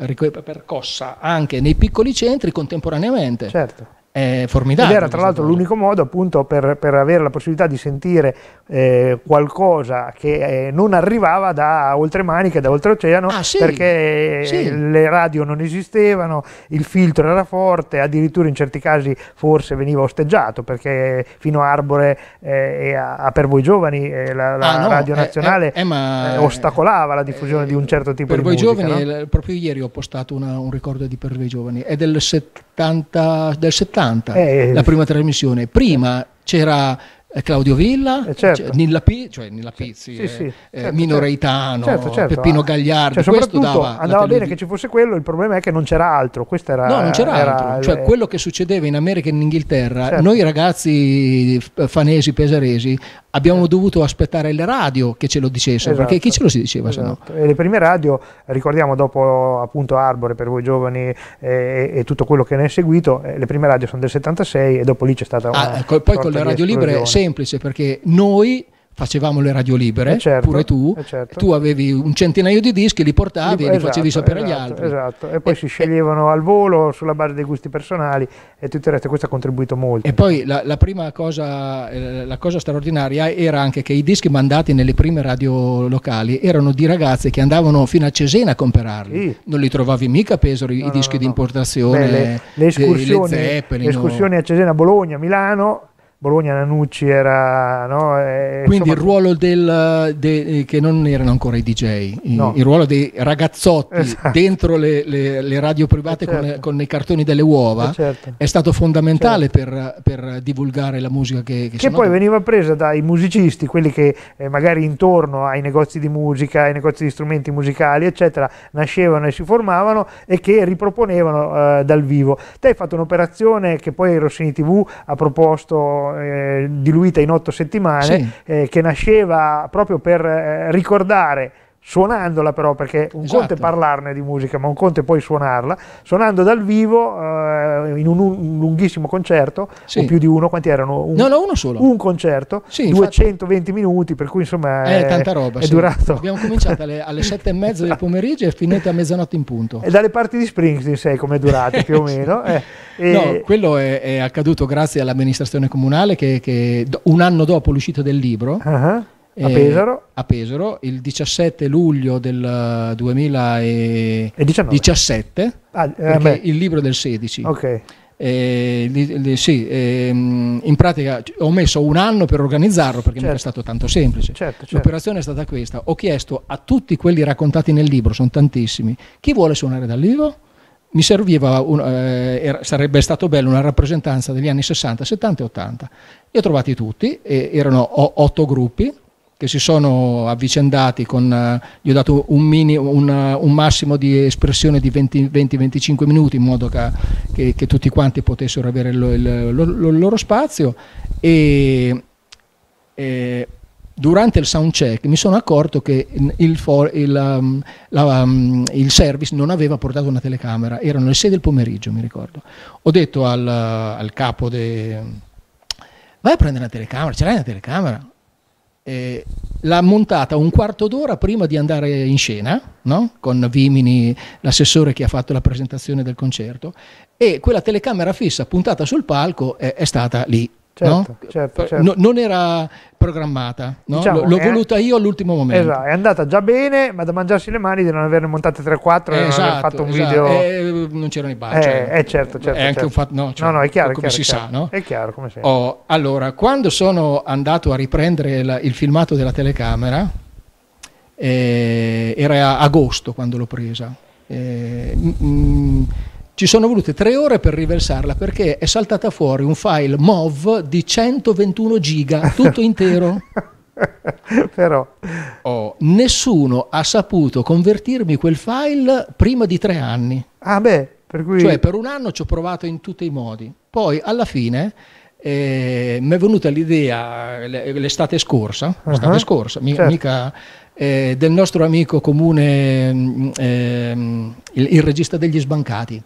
anche nei piccoli centri contemporaneamente. Certo è formidabile. Ed era tra l'altro l'unico modo appunto per, per, avere la possibilità di sentire eh, qualcosa che eh, non arrivava da oltre maniche, da oltreoceano, ah, sì, perché sì. le radio non esistevano, il filtro era forte, addirittura in certi casi forse veniva osteggiato, perché fino a Arbore eh, e a, a, per voi giovani eh, la, la ah, no, radio eh, eh, nazionale ma, ostacolava la diffusione di un certo tipo di musica. Per voi giovani, no? proprio ieri ho postato una, un ricordo di Per voi giovani, è del 70 70, del 70 eh, eh, la prima trasmissione. Prima c'era eh, Claudio Villa, eh certo. Nilla, P, cioè Nilla Pizzi, sì, sì, eh, eh, certo, Mino certo. Reitano, certo, certo. Peppino ah, Gagliardi. Cioè, questo dava andava bene che ci fosse quello, il problema è che non c'era altro. Questo era, no, non c'era era altro. Cioè, quello che succedeva in America e in Inghilterra, certo. noi ragazzi fanesi, pesaresi, abbiamo dovuto aspettare le radio che ce lo dicessero, esatto, perché chi ce lo si diceva esatto. se no? Esatto. E le prime radio, ricordiamo dopo appunto Arbore per voi giovani eh, e, tutto quello che ne è seguito, eh, le prime radio sono del 76 e dopo lì c'è stata ah, una... Ah, poi con le radio libere è semplice perché noi facevamo le radio libere, eh certo, pure tu, eh certo. tu avevi un centinaio di dischi, li portavi e li esatto, facevi sapere agli esatto, altri. Esatto, e poi e, si sceglievano al volo sulla base dei gusti personali e tutto il resto, questo ha contribuito molto. E poi la, la prima cosa, eh, la cosa straordinaria era anche che i dischi mandati nelle prime radio locali erano di ragazze che andavano fino a Cesena a comprarli, sì. non li trovavi mica a Pesaro no, i dischi no, di importazione, Beh, le, le, escursioni, le, le escursioni a Cesena, Bologna, Milano Bologna Nanucci era... No? E, eh, Quindi insomma, il ruolo del, de, eh, che non erano ancora i DJ, no. il, il, ruolo dei ragazzotti esatto. dentro le, le, le, radio private eh, certo. con, con, i cartoni delle uova certo. è stato fondamentale certo. per, per, divulgare la musica che... Che, che poi veniva presa dai musicisti, quelli che eh, magari intorno ai negozi di musica, ai negozi di strumenti musicali, eccetera, nascevano e si formavano e che riproponevano eh, dal vivo. Te hai fatto un'operazione che poi Rossini TV ha proposto eh, diluita in otto settimane, sì. eh, che nasceva proprio per eh, ricordare suonandola però perché un esatto. conto è parlarne di musica ma un conto è poi suonarla suonando dal vivo eh, in un, un, lunghissimo concerto sì. o più di uno quanti erano? Un, no, no, uno solo un concerto sì, 220 infatti. minuti per cui insomma eh, è, tanta roba, è sì. durato abbiamo cominciato alle, alle sette e mezza del pomeriggio e finito a mezzanotte in punto e dalle parti di Springsteen sai com'è durato più o meno eh, e... no, quello è, è, accaduto grazie all'amministrazione comunale che, che, un anno dopo l'uscita del libro uh-huh a eh, Pesaro. a Pesaro. il 17 luglio del 2017, eh, ah, eh, il libro del 16. Okay. Eh, li, li, sì, ehm, in pratica cioè, ho messo un anno per organizzarlo perché certo. non è stato tanto semplice. Certo, certo. L'operazione è stata questa: ho chiesto a tutti quelli raccontati nel libro, sono tantissimi, chi vuole suonare dal vivo? mi serviva, un, eh, sarebbe stato bello una rappresentanza degli anni 60, 70 e 80. Li ho trovati tutti, erano otto gruppi, che si sono avvicendati con, eh, gli ho dato un, mini, un, un massimo di espressione di 20-25 minuti in modo che, che, che, tutti quanti potessero avere il, il, lo, il loro spazio e, e durante il sound check mi sono accorto che il, for, il, um, la, um, il, service non aveva portato una telecamera, erano le 6 del pomeriggio, mi ricordo. Ho detto al, al capo, de, vai a prendere una telecamera, ce l'hai una telecamera? eh, l'ha montata un quarto d'ora prima di andare in scena, no? con Vimini, l'assessore che ha fatto la presentazione del concerto, e quella telecamera fissa puntata sul palco è, è stata lì Certo, no? certo, certo. No, non era programmata, no? diciamo, l'ho voluta io all'ultimo momento. Esatto, è andata già bene, ma da mangiarsi le mani di non averne montate 3-4 eh, e non aver esatto, fatto un esatto. video. Eh, non c'erano i budget. Eh, cioè, eh, certo, certo. È certo. anche un fatto, no, cioè, no, no, è chiaro. Come chiaro, si chiaro. sa, no? È chiaro, come si oh, Allora, quando sono andato a riprendere la, il filmato della telecamera, eh, era agosto quando l'ho presa. Eh, m- m- ci sono volute tre ore per riversarla perché è saltata fuori un file MOV di 121 giga, tutto intero. Però oh, nessuno ha saputo convertirmi quel file prima di tre anni. Ah, beh, per cui... Cioè, per un anno ci ho provato in tutti i modi. Poi alla fine eh, mi è venuta l'idea l'estate scorsa, uh-huh. scorsa mi, certo. mica, eh, del nostro amico comune, eh, il, il regista degli sbancati.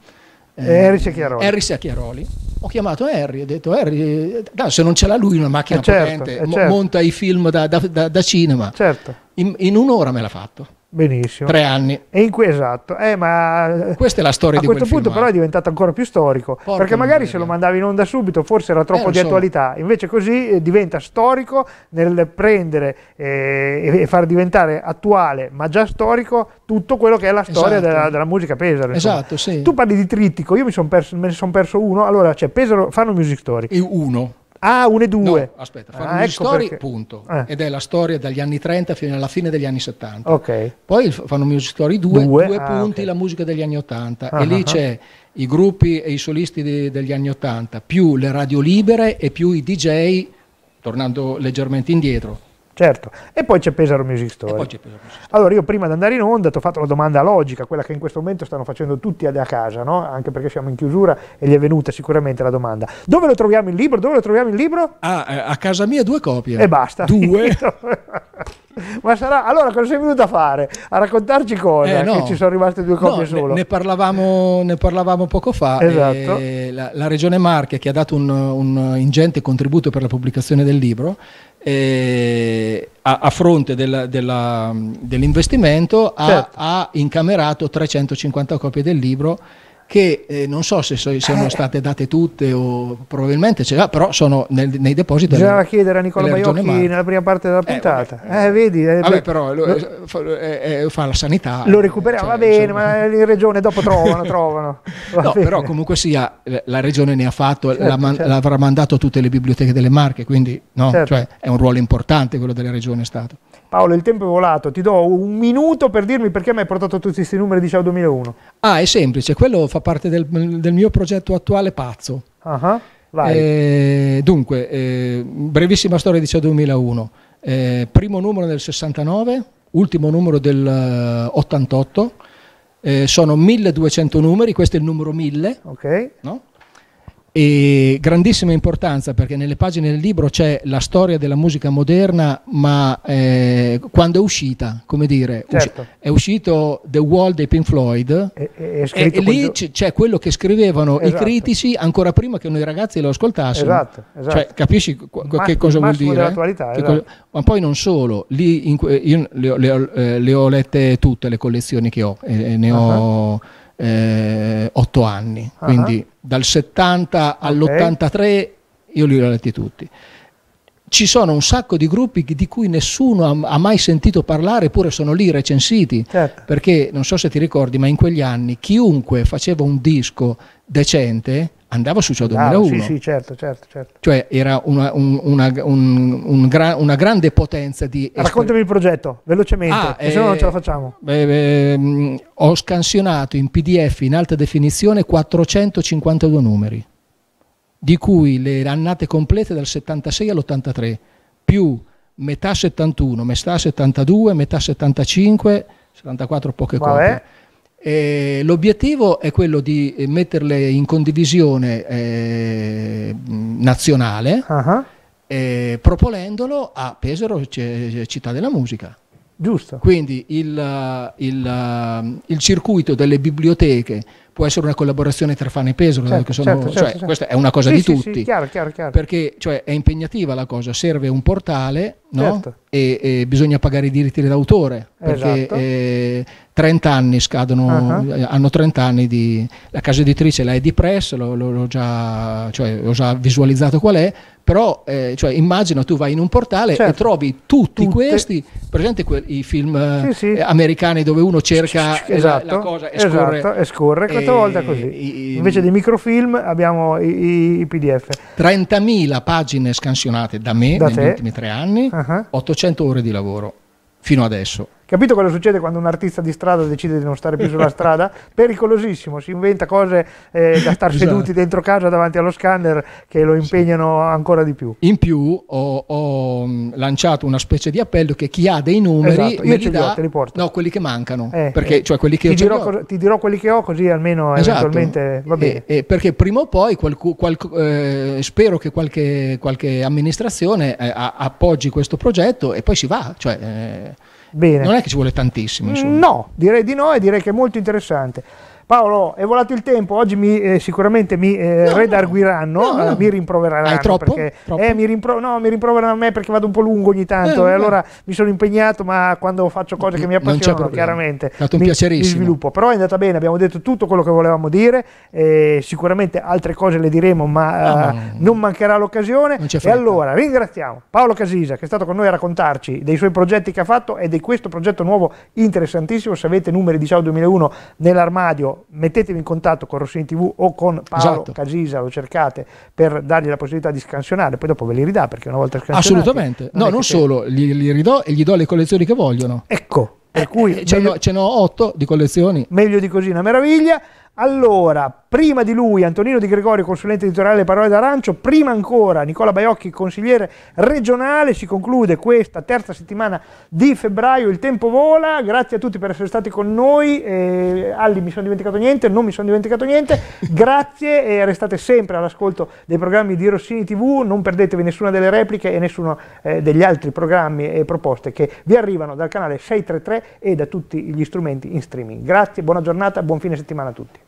Harry eh, Secchiaroli. Harry Secchiaroli. Ho chiamato Harry e ho detto: Harry, se non ce l'ha lui una macchina eh certo, potente, eh certo. monta i film da, da, da, da cinema. Certo. In, in un'ora me l'ha fatto. Benissimo. Tre anni. E in cui esatto. Eh, ma eh, Questa è la storia di quel A questo punto però è eh. diventato ancora più storico, Porca perché magari se lo mandavi in onda subito forse era troppo eh, di so. attualità, invece così eh, diventa storico nel prendere eh, e far diventare attuale, ma già storico, tutto quello che è la storia esatto. della, della, musica Pesaro. Esatto, sì. Tu parli di trittico, io son perso, me ne sono perso uno, allora c'è cioè, Pesaro, fanno Music Story. E uno. Ah, 1 e 2. No, aspetta, Family ah, ecco Story, perché... punto. Eh. Ed è la storia dagli anni 30 fino alla fine degli anni 70. Okay. Poi fanno Music Story 2, 2 ah, punti, okay. la musica degli anni 80. Ah, e lì ah, ah, ah. c'è i gruppi e i solisti de, degli anni 80, più le radio libere e più i DJ, tornando leggermente indietro, Certo, e poi c'è Pesaro Music Story. Pesaro Music Story. Allora io prima di andare in onda ti ho fatto una domanda logica, quella che in questo momento stanno facendo tutti a casa, no? anche perché siamo in chiusura e gli è venuta sicuramente la domanda. Dove lo troviamo il libro? Dove lo troviamo il libro? Ah, eh, a casa mia due copie. E basta. Due. Ma sarà allora cosa sei venuto a fare? A raccontarci cosa? Eh, no. Che ci sono rimaste due copie no, solo. Ne, ne, parlavamo, ne, parlavamo, poco fa. Esatto. La, la, Regione Marche che ha dato un, un ingente contributo per la pubblicazione del libro eh, a, a, fronte della, della, dell'investimento certo. ha, ha incamerato 350 copie del libro che eh, non so se so, sono eh. state date tutte o probabilmente ce c'era, però sono nel, nei depositi. Bisognava chiedere a Nicola Baiocchi nella prima parte della eh, puntata. Eh, vabbè, eh, vedi, eh, vabbè, però lo, lo, fa, fa, la sanità. Lo recuperiamo, cioè, va bene, insomma. ma in regione dopo trovano, trovano. No, però comunque sia, la regione ne ha fatto, certo, la man, certo. l'avrà mandato a tutte le biblioteche delle Marche, quindi no, certo. cioè, è un ruolo importante quello della regione Stato. Paolo, il tempo è volato, ti do un minuto per dirmi perché mi hai portato tutti questi numeri di Ciao 2001. Ah, è semplice, quello fa fa parte del, del mio progetto attuale pazzo. Uh-huh. Eh, dunque, eh, brevissima storia di Ciao cioè 2001. Eh, primo numero del 69, ultimo numero del 88. Eh, eh, sono 1200 numeri, questo è il numero 1000. Ok. No? e grandissima importanza perché nelle pagine del libro c'è la storia della musica moderna, ma eh, quando è uscita, come dire, certo. usci è uscito The Wall dei Pink Floyd e, e, e lì quello... c'è quello che scrivevano esatto. i critici ancora prima che noi ragazzi lo ascoltassimo. Esatto, esatto. Cioè, capisci ma, che cosa vuol dire? Esatto. Cosa... Ma poi non solo, lì in... io le ho, le, ho, eh, le ho, lette tutte le collezioni che ho, e, ne uh -huh. ho eh, otto anni, uh-huh. quindi dal 70 okay. all'83 io li ho letti tutti. Ci sono un sacco di gruppi di cui nessuno ha, ha mai sentito parlare, eppure sono lì recensiti, certo. perché non so se ti ricordi, ma in quegli anni chiunque faceva un disco decente andava su ciò 2001. Sì, sì, certo, certo, certo. Cioè era una, un, una, un, un gra, una grande potenza di... Raccontami il progetto, velocemente, ah, eh, se no non ce la eh, facciamo. Eh, eh, ho scansionato in PDF in alta definizione 452 numeri, di cui le annate complete dal 76 all'83, più metà 71, metà 72, metà 75, 74 poche cose eh, l'obiettivo è quello di eh, metterle in condivisione eh, nazionale, uh-huh. eh, proponendolo a Pesaro, c- eh, città della musica. Giusto. Quindi il, eh, il, il, circuito delle biblioteche può essere una collaborazione tra Fano e Pesaro, certo, sono, certo, certo, cioè, certo, questa è una cosa sì, di sì, tutti, sì, chiaro, chiaro, chiaro. perché cioè, è impegnativa la cosa, serve un portale No? Certo. E, e, bisogna pagare i diritti dell'autore perché esatto. eh, 30 anni scadono, uh-huh. Eh, hanno 30 anni di la casa editrice, la Press, l'ho, l'ho, già, cioè, l'ho già visualizzato qual è, però eh, cioè, immagina tu vai in un portale certo. e trovi tutti Tutte. questi, presente que- i film sì, sì. Eh, americani dove uno cerca eh, esatto. la, la, cosa e esatto, scorre. Esatto, e scorre, questa volta così. I, Invece dei microfilm abbiamo i, i, i, PDF. 30.000 pagine scansionate da me da negli te. ultimi tre anni. Uh-huh uh-huh. 800 ore di lavoro fino adesso. Capito cosa succede quando un artista di strada decide di non stare più sulla strada? Pericolosissimo, si inventa cose eh, da star esatto. seduti dentro casa davanti allo scanner che lo impegnano sì. ancora di più. In più ho, ho, mm, lanciato una specie di appello che chi ha dei numeri esatto. Io li, dà, li porto. No, quelli che mancano, eh, perché, eh. Cioè, quelli che ti, dirò cosa, ti dirò quelli che ho così almeno esatto. eventualmente va bene. perché prima o poi qualcu, qualc, eh, spero che qualche, qualche amministrazione eh, appoggi questo progetto e poi si va. Cioè, eh, Bene. Non è che ci vuole tantissimo. Insomma. No, direi di no e direi che è molto interessante. Paolo, è volato il tempo, oggi mi, eh, sicuramente mi eh, no, redarguiranno, no, no, eh, mi rimprovereranno. È troppo? Perché, troppo? Eh, mi rimpro- no, mi rimproverano a me perché vado un po' lungo ogni tanto e eh, eh, allora mi sono impegnato, ma quando faccio cose che mi appassionano, chiaramente È mi, mi, sviluppo. Però è andata bene, abbiamo detto tutto quello che volevamo dire, sicuramente altre cose le diremo, ma ah, non mancherà l'occasione. Non e allora ringraziamo Paolo Casisa che è stato con noi a raccontarci dei suoi progetti che ha fatto e di questo progetto nuovo interessantissimo. Se avete numeri di Ciao 2001 nell'armadio, mettetevi in contatto con Rossini TV o con Paolo esatto. Casisa, lo cercate, per dargli la possibilità di scansionare, poi dopo ve li ridà perché una volta scansionati... Assolutamente, non no, non solo, li, li ridò e gli do le collezioni che vogliono. Ecco, per eh, cui eh, ce, meglio, no, ce n'ho otto di collezioni. Meglio di così, una meraviglia. Allora, prima di lui Antonino Di Gregorio, consulente editoriale Le Parole d'Arancio, prima ancora Nicola Baiocchi, consigliere regionale, si conclude questa terza settimana di febbraio, il tempo vola, grazie a tutti per essere stati con noi, eh, Alli mi sono dimenticato niente, non mi sono dimenticato niente, grazie e restate sempre all'ascolto dei programmi di Rossini TV, non perdetevi nessuna delle repliche e nessuno eh, degli altri programmi e proposte che vi arrivano dal canale 633 e da tutti gli strumenti in streaming. Grazie, buona giornata, buon fine settimana a tutti.